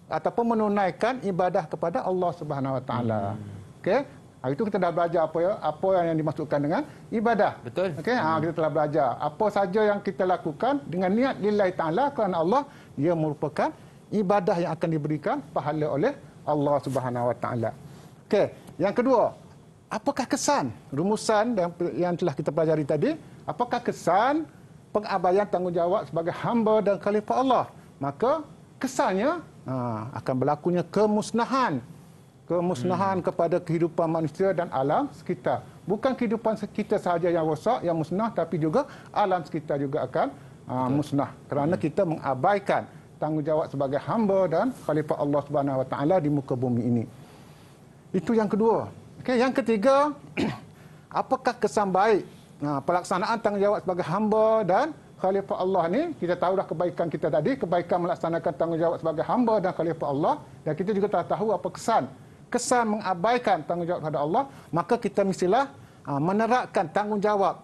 ataupun menunaikan ibadah kepada Allah Subhanahu Wa Taala. Hmm. Okey. Ha, itu kita dah belajar apa ya? apa yang dimasukkan dengan ibadah. Betul. Okey, ha, kita telah belajar apa saja yang kita lakukan dengan niat lillahi taala kerana Allah, ia merupakan ibadah yang akan diberikan pahala oleh Allah Subhanahu Wa Taala. Okey, yang kedua, apakah kesan rumusan yang, yang telah kita pelajari tadi? Apakah kesan pengabaian tanggungjawab sebagai hamba dan khalifah Allah? Maka kesannya ha, akan berlakunya kemusnahan. Kemusnahan hmm. kepada kehidupan manusia dan alam sekitar. Bukan kehidupan kita sahaja yang rosak, yang musnah, tapi juga alam sekitar juga akan ha, Betul. musnah. Kerana hmm. kita mengabaikan tanggungjawab sebagai hamba dan khalifah Allah Subhanahu Wa Taala di muka bumi ini. Itu yang kedua. Okay, yang ketiga, apakah kesan baik nah, pelaksanaan tanggungjawab sebagai hamba dan khalifah Allah ni? Kita tahu dah kebaikan kita tadi, kebaikan melaksanakan tanggungjawab sebagai hamba dan khalifah Allah. Dan kita juga telah tahu apa kesan. Kesan mengabaikan tanggungjawab kepada Allah, maka kita mestilah uh, ah, menerapkan tanggungjawab.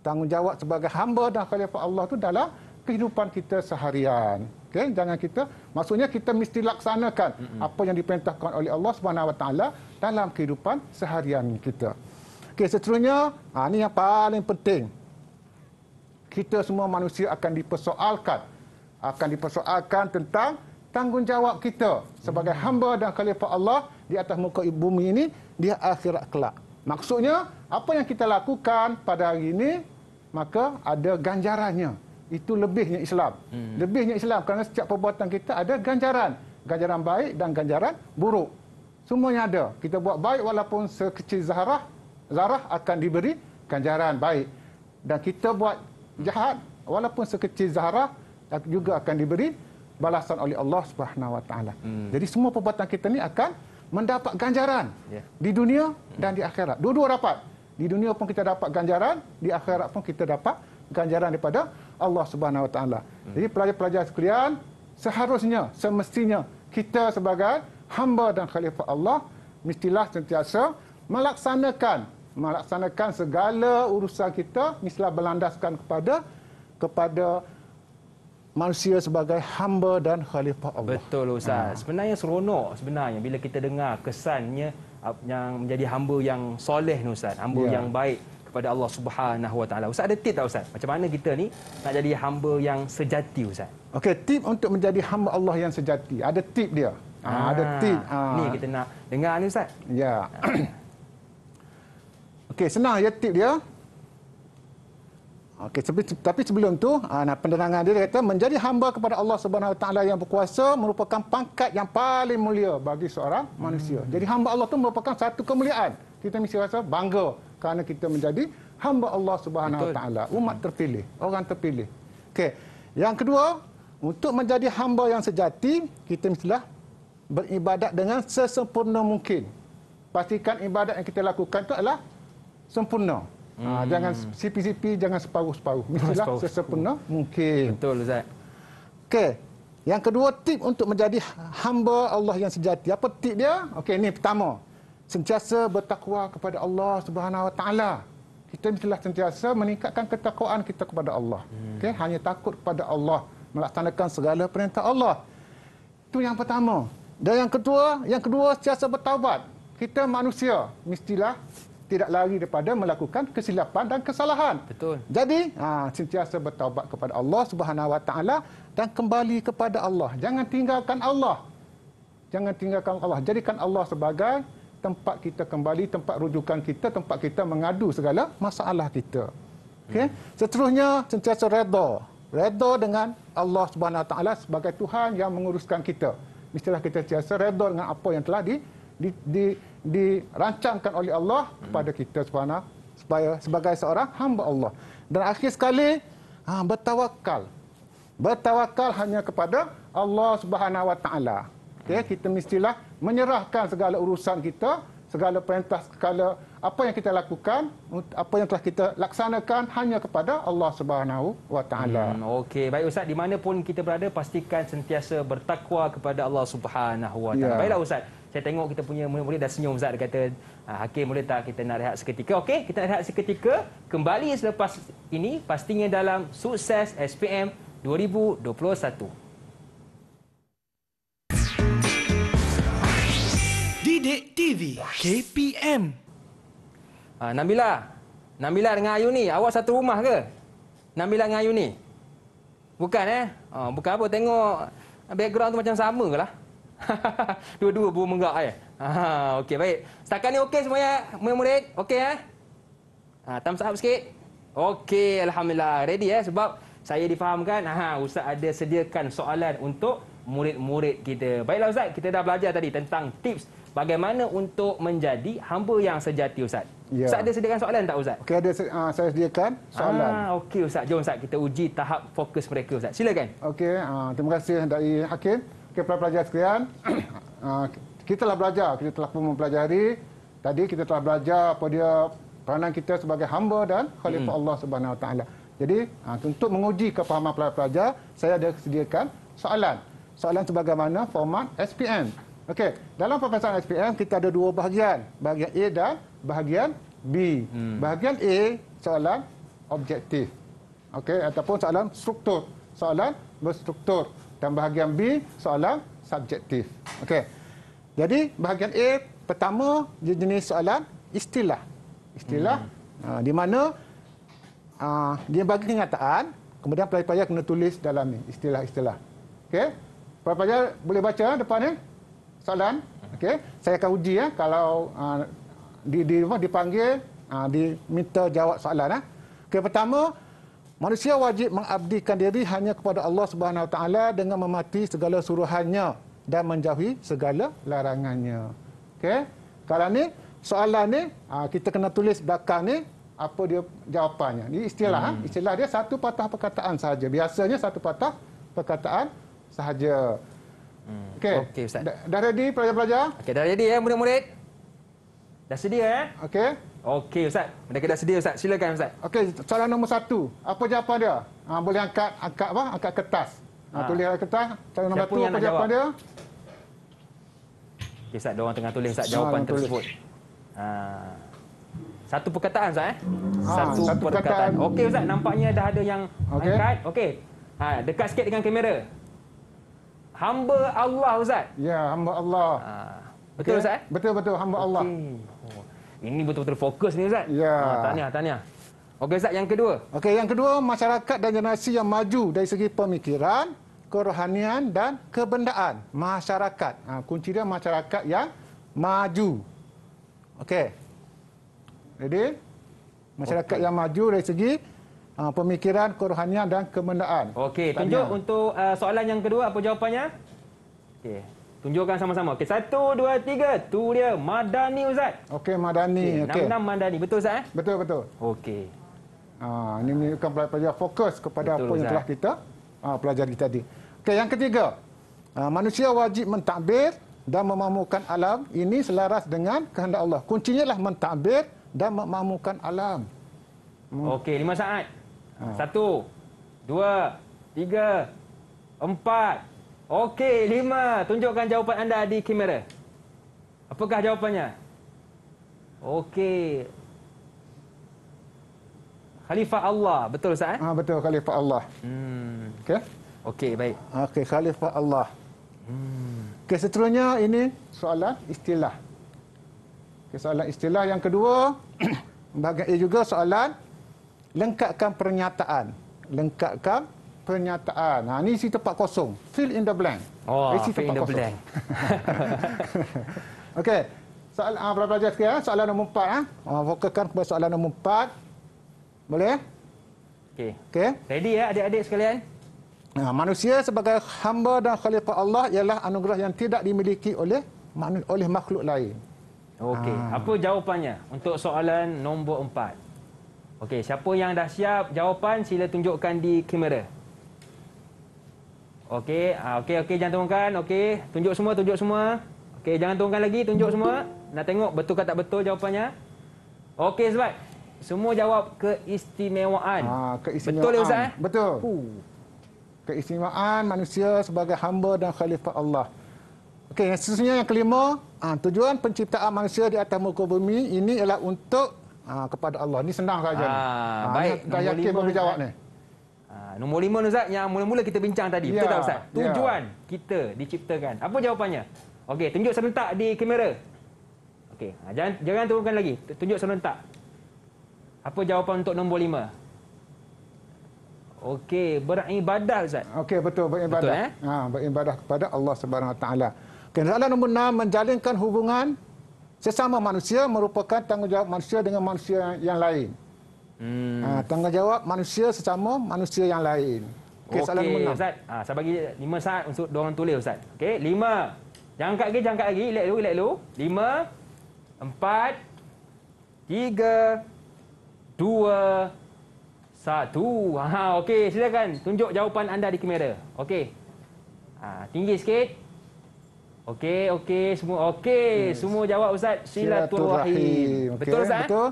Tanggungjawab sebagai hamba dan khalifah Allah tu dalam kehidupan kita seharian. Okay? Jangan kita, maksudnya kita mesti laksanakan mm -hmm. apa yang diperintahkan oleh Allah Subhanahu Wa Taala dalam kehidupan seharian kita. Okay, seterusnya, ha, ini yang paling penting. Kita semua manusia akan dipersoalkan. Akan dipersoalkan tentang tanggungjawab kita sebagai mm. hamba dan khalifah Allah di atas muka bumi ini di akhirat kelak. Maksudnya, apa yang kita lakukan pada hari ini, maka ada ganjarannya itu lebihnya Islam. Hmm. Lebihnya Islam kerana setiap perbuatan kita ada ganjaran. Ganjaran baik dan ganjaran buruk. Semuanya ada. Kita buat baik walaupun sekecil zarah, zarah akan diberi ganjaran baik. Dan kita buat jahat walaupun sekecil zarah juga akan diberi balasan oleh Allah Subhanahu Wa Taala. Hmm. Jadi semua perbuatan kita ni akan mendapat ganjaran yeah. di dunia dan di akhirat. Dua-dua dapat. Di dunia pun kita dapat ganjaran, di akhirat pun kita dapat ganjaran daripada Allah Subhanahu Wa Taala. Jadi pelajar-pelajar sekalian, seharusnya, semestinya kita sebagai hamba dan khalifah Allah mestilah sentiasa melaksanakan melaksanakan segala urusan kita mestilah berlandaskan kepada kepada manusia sebagai hamba dan khalifah Allah. Betul Ustaz. Ha. Sebenarnya seronok sebenarnya bila kita dengar kesannya yang menjadi hamba yang soleh ni Ustaz, hamba ya. yang baik kepada Allah Subhanahu Wa Taala. Ustaz ada tip tak ustaz? Macam mana kita ni nak jadi hamba yang sejati ustaz? Okey, tip untuk menjadi hamba Allah yang sejati. Ada tip dia. Ha, ha, ada tip. Ha. Ni kita nak dengar ni ustaz. Ya. Okey, senang ya tip dia. Okey, tapi, tapi sebelum tu, ha, nah, penerangan dia, dia kata menjadi hamba kepada Allah Subhanahu Wa Taala yang berkuasa merupakan pangkat yang paling mulia bagi seorang manusia. Hmm. Jadi hamba Allah tu merupakan satu kemuliaan. Kita mesti rasa bangga kerana kita menjadi hamba Allah Subhanahu Wa Taala, umat terpilih, orang terpilih. Okey. Yang kedua, untuk menjadi hamba yang sejati, kita mestilah beribadat dengan sesempurna mungkin. Pastikan ibadat yang kita lakukan itu adalah sempurna. Ha, hmm. Ha, jangan sipi jangan separuh-separuh. Mestilah sesempurna mungkin. Betul, Ustaz. Okey. Yang kedua, tip untuk menjadi hamba Allah yang sejati. Apa tip dia? Okey, ini pertama sentiasa bertakwa kepada Allah Subhanahu Wa Taala. Kita mestilah sentiasa meningkatkan ketakwaan kita kepada Allah. Hmm. Okay? Hanya takut kepada Allah melaksanakan segala perintah Allah. Itu yang pertama. Dan yang kedua, yang kedua sentiasa bertaubat. Kita manusia mestilah tidak lari daripada melakukan kesilapan dan kesalahan. Betul. Jadi, ha, sentiasa bertaubat kepada Allah Subhanahu Wa Taala dan kembali kepada Allah. Jangan tinggalkan Allah. Jangan tinggalkan Allah. Jadikan Allah sebagai tempat kita kembali, tempat rujukan kita, tempat kita mengadu segala masalah kita. Okey. Hmm. Seterusnya sentiasa redha. Redha dengan Allah Subhanahu Wa Taala sebagai Tuhan yang menguruskan kita. Mestilah kita sentiasa redha dengan apa yang telah di, di, di, dirancangkan oleh Allah hmm. kepada kita Subhanahu supaya sebagai seorang hamba Allah. Dan akhir sekali, ha, bertawakal. Bertawakal hanya kepada Allah Subhanahu Wa Taala. Okay, kita mestilah menyerahkan segala urusan kita, segala perintah, segala apa yang kita lakukan, apa yang telah kita laksanakan hanya kepada Allah Subhanahu Wa Taala. Hmm, Okey, baik Ustaz, di mana pun kita berada, pastikan sentiasa bertakwa kepada Allah Subhanahu Wa Taala. Ya. Baiklah Ustaz, saya tengok kita punya murid-murid dah senyum Ustaz, dia kata, ah, Hakim boleh tak kita nak rehat seketika? Okey, kita nak rehat seketika, kembali selepas ini, pastinya dalam sukses SPM 2021. Dek TV KPM. Ha, ah, Nabila. Nabila dengan Ayu ni, awak satu rumah ke? Nabila dengan Ayu ni? Bukan eh? Ha, bukan apa, tengok background tu macam sama ke lah. Dua-dua buah menggak eh. Ha, okey, baik. Setakat ni okey semuanya, ya? murid-murid? Okey eh? Ha, thumbs up sikit. Okey, Alhamdulillah. Ready eh? Sebab saya difahamkan, ha, Ustaz ada sediakan soalan untuk murid-murid kita. Baiklah Ustaz, kita dah belajar tadi tentang tips bagaimana untuk menjadi hamba yang sejati Ustaz? Ya. Ustaz ada sediakan soalan tak Ustaz? Okey, ada uh, saya sediakan soalan. Ah, Okey Ustaz, jom Ustaz kita uji tahap fokus mereka Ustaz. Silakan. Okey, uh, terima kasih Dari Hakim. Okey, pelajar-pelajar sekalian. uh, kita telah belajar, kita telah pun mempelajari. Tadi kita telah belajar apa dia peranan kita sebagai hamba dan khalifah hmm. Allah Subhanahu Wa Taala. Jadi, uh, untuk menguji kepahaman pelajar-pelajar, saya ada sediakan soalan. Soalan sebagaimana format SPM. Okey, dalam perpisahan SPM kita ada dua bahagian, bahagian A dan bahagian B. Hmm. Bahagian A soalan objektif. Okey, ataupun soalan struktur, soalan berstruktur dan bahagian B soalan subjektif. Okey. Jadi bahagian A pertama jenis soalan istilah. Istilah hmm. Ah, di mana uh, dia bagi kenyataan, kemudian pelajar-pelajar kena tulis dalam ni istilah-istilah. Okey. Pelajar boleh baca depan ni. Ya? soalan okey saya akan uji ya kalau uh, di di apa dipanggil uh, diminta jawab soalan ya. okey pertama manusia wajib mengabdikan diri hanya kepada Allah Subhanahu taala dengan mematuhi segala suruhannya dan menjauhi segala larangannya okey kalau ni soalan ni uh, kita kena tulis belakang ni apa dia jawapannya Ini istilah ha. hmm. ha? istilah dia satu patah perkataan saja biasanya satu patah perkataan sahaja. Hmm. Okey. Okey ustaz. Da dah ready pelajar-pelajar? Okey dah ready ya eh, murid-murid. Dah sedia eh? Okey. Okey ustaz. Mereka dah sedia ustaz. Silakan ustaz. Okey, soalan nombor satu. Apa jawapan dia? Ha, boleh angkat angkat apa? Angkat kertas. Ha, ha. tulis kertas. Soalan nombor satu, apa jawapan dia? Okey ustaz, dia tengah tulis ustaz ha, jawapan tulis. tersebut. Ha. Satu perkataan ustaz eh? Ha, satu, satu, perkataan. perkataan. Okey ustaz, nampaknya dah ada yang okay. angkat. Okey. Ha, dekat sikit dengan kamera. Hamba Allah Ustaz? Ya, hamba Allah. Ha. Betul okay. Ustaz? Eh? Betul, betul. Hamba okay. Allah. Oh. Ini betul-betul fokus ni Ustaz? Ya. Ha, tahniah, tahniah. Okey Ustaz, yang kedua. Okey, yang kedua, masyarakat dan generasi yang maju dari segi pemikiran, kerohanian dan kebendaan. Masyarakat. Ha, kunci dia masyarakat yang maju. Okey. Jadi Masyarakat okay. yang maju dari segi uh, pemikiran, kerohanian dan kemendaan. Okey, tunjuk untuk uh, soalan yang kedua apa jawapannya? Okey. Tunjukkan sama-sama. Okey, satu, dua, tiga. Tu dia Madani Ustaz. Okey, Madani. Okey. Enam-enam Madani. Betul Ustaz eh? Betul, betul. Okey. Uh, ini menunjukkan pelajar fokus kepada betul, apa Ustaz. yang telah kita uh, pelajari tadi. Okey, yang ketiga. Uh, manusia wajib mentadbir dan memamukan alam ini selaras dengan kehendak Allah. Kuncinya lah mentadbir dan memamukan alam. Hmm. Okey, lima saat. Ah. Satu, dua, tiga, empat. Okey, lima. Tunjukkan jawapan anda di kamera. Apakah jawapannya? Okey. Khalifah Allah. Betul, Ustaz? Eh? Ha, betul, Khalifah Allah. Hmm. Okey? Okey, baik. Okey, Khalifah Allah. Hmm. Okey, seterusnya ini soalan istilah. Okay, soalan istilah yang kedua, bahagian juga soalan lengkapkan pernyataan lengkapkan pernyataan ha ni isi tempat kosong fill in the blank oh isi fill in the kosong. blank Okay, soalan ah pelajar belajar sekali ya soalan nombor empat. ah ha. fokuskan kepada soalan nombor empat. boleh okey okey ready ya adik-adik sekalian Nah, ha, manusia sebagai hamba dan khalifah Allah ialah anugerah yang tidak dimiliki oleh oleh makhluk lain. Okey, ha. apa jawapannya untuk soalan nombor empat? Okey, siapa yang dah siap jawapan sila tunjukkan di kamera. Okey, ah, okey okey jangan turunkan. Okey, tunjuk semua, tunjuk semua. Okey, jangan turunkan lagi, tunjuk semua. Nak tengok betul ke tak betul jawapannya. Okey, sebab semua jawab keistimewaan. Ah, keistimewaan. Betul ya Ustaz? Eh? Betul. Uh. Keistimewaan manusia sebagai hamba dan khalifah Allah. Okey, yang seterusnya yang kelima, ah, tujuan penciptaan manusia di atas muka bumi ini ialah untuk Ah, kepada Allah. Ini senang saja. Ah, ah, ha, ni. Baik. Tak yakin pun jawab ni. Ha, nombor lima ni Ustaz yang mula-mula kita bincang tadi. Ya, Betul tak ya, Ustaz? Ya. Tujuan ya. kita diciptakan. Apa jawapannya? Okey, tunjuk serentak di kamera. Okey, ha, jangan, jangan turunkan lagi. Tunjuk serentak. Apa jawapan untuk nombor lima? Okey, beribadah Ustaz. Okey, betul beribadah. Betul, eh? ha, beribadah kepada Allah Subhanahu Wa Taala. Kenapa nombor 6 menjalinkan hubungan sesama manusia merupakan tanggungjawab manusia dengan manusia yang lain. Hmm. Ha, tanggungjawab manusia sesama manusia yang lain. Okey, okay, soalan nombor 6. Ustaz, ha, saya bagi 5 saat untuk dua orang tulis Ustaz. Okey, 5. Jangan angkat lagi, jangan angkat lagi. Relax dulu, relax dulu. 5, 4, 3, 2, 1. Okey, silakan tunjuk jawapan anda di kamera. Okey. Ah, tinggi sikit. Okey, okey, semua okey. Yes. Semua jawab Ustaz. Silaturahim. Okay. Betul Ustaz? Eh? Betul.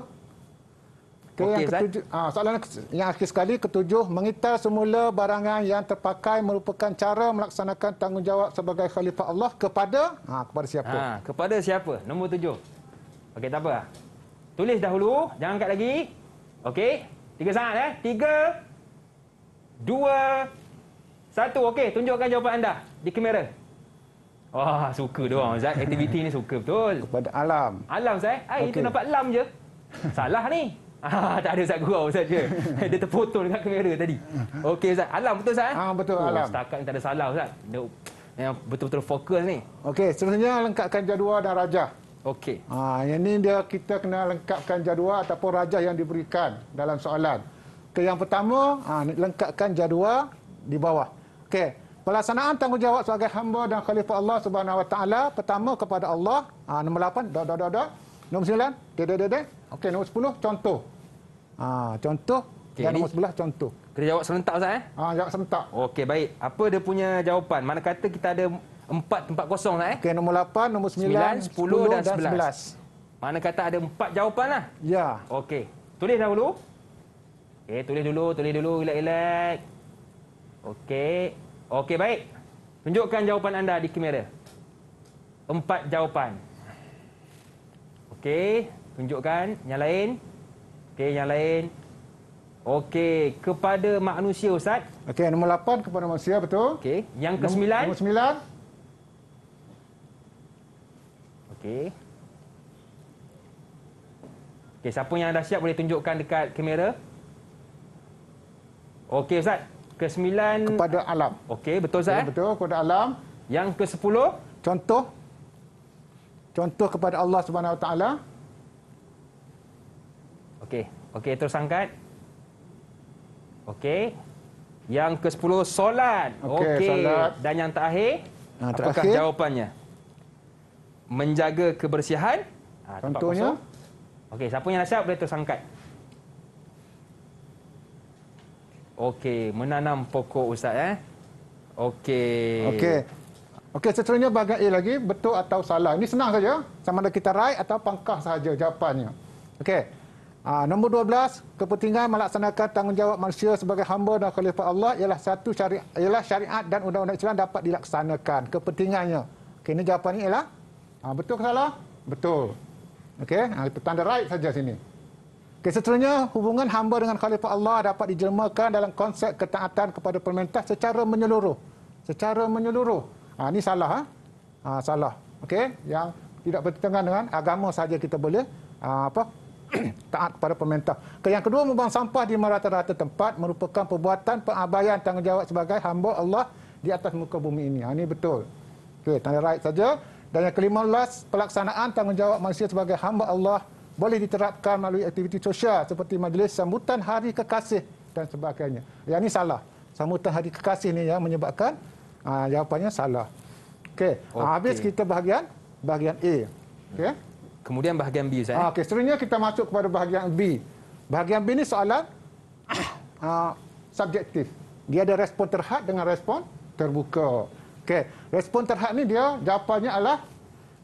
okay, yang ketujuh, ah, soalan yang akhir sekali, ketujuh, mengita semula barangan yang terpakai merupakan cara melaksanakan tanggungjawab sebagai khalifah Allah kepada ah, kepada siapa? Ah, kepada siapa? Nombor tujuh. Okey, tak apa. Tulis dahulu. Jangan angkat lagi. Okey. Tiga saat. Eh? Tiga. Dua. Satu. Okey, tunjukkan jawapan anda di kamera. Wah, suka dia orang. Zat aktiviti ni suka betul. Kepada alam. Alam saya. Ai okay. itu nampak lam je. Salah ni. Ah, tak ada Ustaz gurau Ustaz je. Dia terfoto dengan kamera tadi. Okey Ustaz, alam betul Ustaz? Eh? Ah, betul oh, alam. Setakat ni tak ada salah Ustaz. Dia yang betul-betul fokus ni. Okey, sebenarnya lengkapkan jadual dan raja. Okey. Ah, yang ni dia kita kena lengkapkan jadual ataupun raja yang diberikan dalam soalan. Okay, yang pertama, ah, lengkapkan jadual di bawah. Okey. Pelaksanaan tanggungjawab sebagai hamba dan khalifah Allah Subhanahu Wa Taala pertama kepada Allah. Ha, nombor 8, dot dot dot dot. Nombor 9, dot dot dot dot. Okey, nombor 10 contoh. Ha, contoh okay, dan nombor 11 contoh. Kena jawab serentak Ustaz eh? Ha, jawab serentak. Okey, baik. Apa dia punya jawapan? Mana kata kita ada empat tempat kosong Ustaz eh? Okey, nombor 8, nombor 9, 10, 10, dan 11. 11. Mana kata ada empat jawapan lah? Ya. Okey. Tulis dahulu. Okey, tulis dulu, tulis dulu. Relax-relax. Okey. Okey, baik. Tunjukkan jawapan anda di kamera. Empat jawapan. Okey, tunjukkan yang lain. Okey, yang lain. Okey, kepada manusia Ustaz. Okey, nombor 8 kepada manusia betul. Okey, yang ke-9. Nombor 9. Okey. Okey, siapa yang dah siap boleh tunjukkan dekat kamera. Okey Ustaz, ke Kesembilan kepada alam. Okey, betul Zah. Ya, betul kepada alam. Yang ke-10 contoh contoh kepada Allah Subhanahu taala. Okey. Okey, terus angkat. Okey. Yang ke-10 solat. Okey. Okay. Dan yang terakhir, ha, terakhir apakah jawapannya? Menjaga kebersihan. Ha, Contohnya. Okey, siapa yang dah siap boleh terus angkat. Okey, menanam pokok ustaz eh. Okey. Okey. Okey, seterusnya bahagian A lagi, betul atau salah. Ini senang saja. Sama ada kita raih atau pangkah saja jawapannya. Okey. Ah, nombor 12, kepentingan melaksanakan tanggungjawab manusia sebagai hamba dan khalifah Allah ialah satu syari ialah syariat dan undang-undang Islam dapat dilaksanakan. Kepentingannya. Okey, ini jawapan ini ialah ah, betul atau salah? Betul. Okey, ah, tanda raih saja sini. Keseterusnya, hubungan hamba dengan khalifah Allah dapat dijelmakan dalam konsep ketaatan kepada pemerintah secara menyeluruh. Secara menyeluruh. Ha, ini salah. Ha? Ha, salah. Okey, yang tidak bertentangan dengan agama saja kita boleh ha, apa? taat kepada pemerintah. yang kedua, membuang sampah di merata-rata tempat merupakan perbuatan pengabaian tanggungjawab sebagai hamba Allah di atas muka bumi ini. Ha, ini betul. Okey, tanda right saja. Dan yang kelima, last, pelaksanaan tanggungjawab manusia sebagai hamba Allah boleh diterapkan melalui aktiviti sosial seperti majlis sambutan hari kekasih dan sebagainya. Yang ini salah. Sambutan hari kekasih ini yang menyebabkan uh, jawapannya salah. Okey, ah, okay. habis kita bahagian bahagian A. Okey. Kemudian bahagian B saya. Ah, okey, seterusnya kita masuk kepada bahagian B. Bahagian B ini soalan uh, subjektif. Dia ada respon terhad dengan respon terbuka. Okey, respon terhad ni dia jawapannya adalah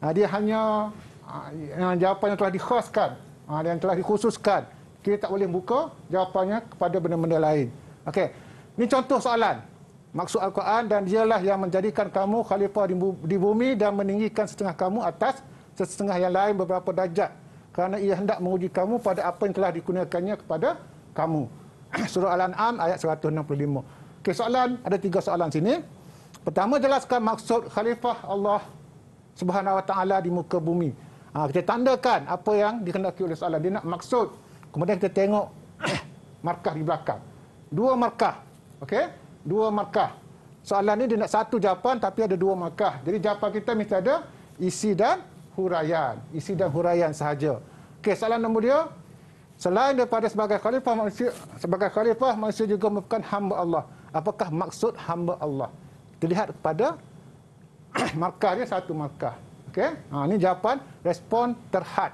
uh, dia hanya Ha, yang jawapan yang telah dikhaskan, ha, yang telah dikhususkan. Kita tak boleh buka jawapannya kepada benda-benda lain. Okey. Ini contoh soalan. Maksud Al-Quran dan dialah yang menjadikan kamu khalifah di bumi dan meninggikan setengah kamu atas setengah yang lain beberapa darjat kerana ia hendak menguji kamu pada apa yang telah dikurniakannya kepada kamu. Surah Al-An'am ayat 165. Okey, soalan ada tiga soalan sini. Pertama jelaskan maksud khalifah Allah Subhanahu Wa Taala di muka bumi. Ha, kita tandakan apa yang dikendaki oleh soalan. Dia nak maksud. Kemudian kita tengok markah di belakang. Dua markah. okay, Dua markah. Soalan ini dia nak satu jawapan tapi ada dua markah. Jadi jawapan kita mesti ada isi dan huraian. Isi dan huraian sahaja. Okay, soalan nombor dia. Selain daripada sebagai khalifah manusia, sebagai khalifah manusia juga merupakan hamba Allah. Apakah maksud hamba Allah? Kita lihat kepada markahnya satu markah. Okey. Ha ini jawapan respon terhad.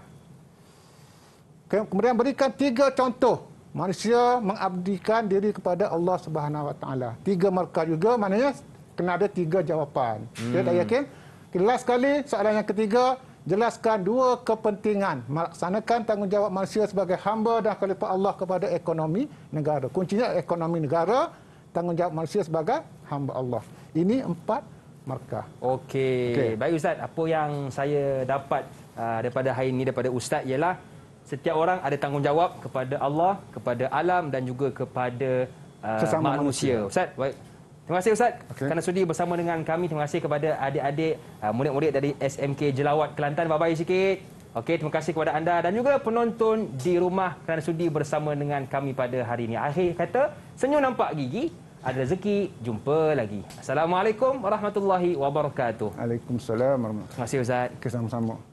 Kemudian berikan tiga contoh manusia mengabdikan diri kepada Allah Subhanahu Wa Taala. Tiga markah juga maknanya kena ada tiga jawapan. Hmm. Kita tak yakin? Jelas sekali soalan yang ketiga jelaskan dua kepentingan melaksanakan tanggungjawab manusia sebagai hamba dan khalifah Allah kepada ekonomi negara. Kuncinya ekonomi negara, tanggungjawab manusia sebagai hamba Allah. Ini empat markah. Okey. Okay. Baik Ustaz, apa yang saya dapat uh, daripada hari ini daripada Ustaz ialah setiap orang ada tanggungjawab kepada Allah, kepada alam dan juga kepada uh, manusia. manusia. Ustaz, baik. Terima kasih Ustaz okay. kerana sudi bersama dengan kami. Terima kasih kepada adik-adik uh, murid-murid dari SMK Jelawat Kelantan. Bye-bye sikit. Okey, terima kasih kepada anda dan juga penonton di rumah kerana sudi bersama dengan kami pada hari ini. Akhir kata, senyum nampak gigi, ada rezeki, jumpa lagi. Assalamualaikum warahmatullahi wabarakatuh. Waalaikumsalam warahmatullahi wabarakatuh. Terima kasih Ustaz. Sama-sama.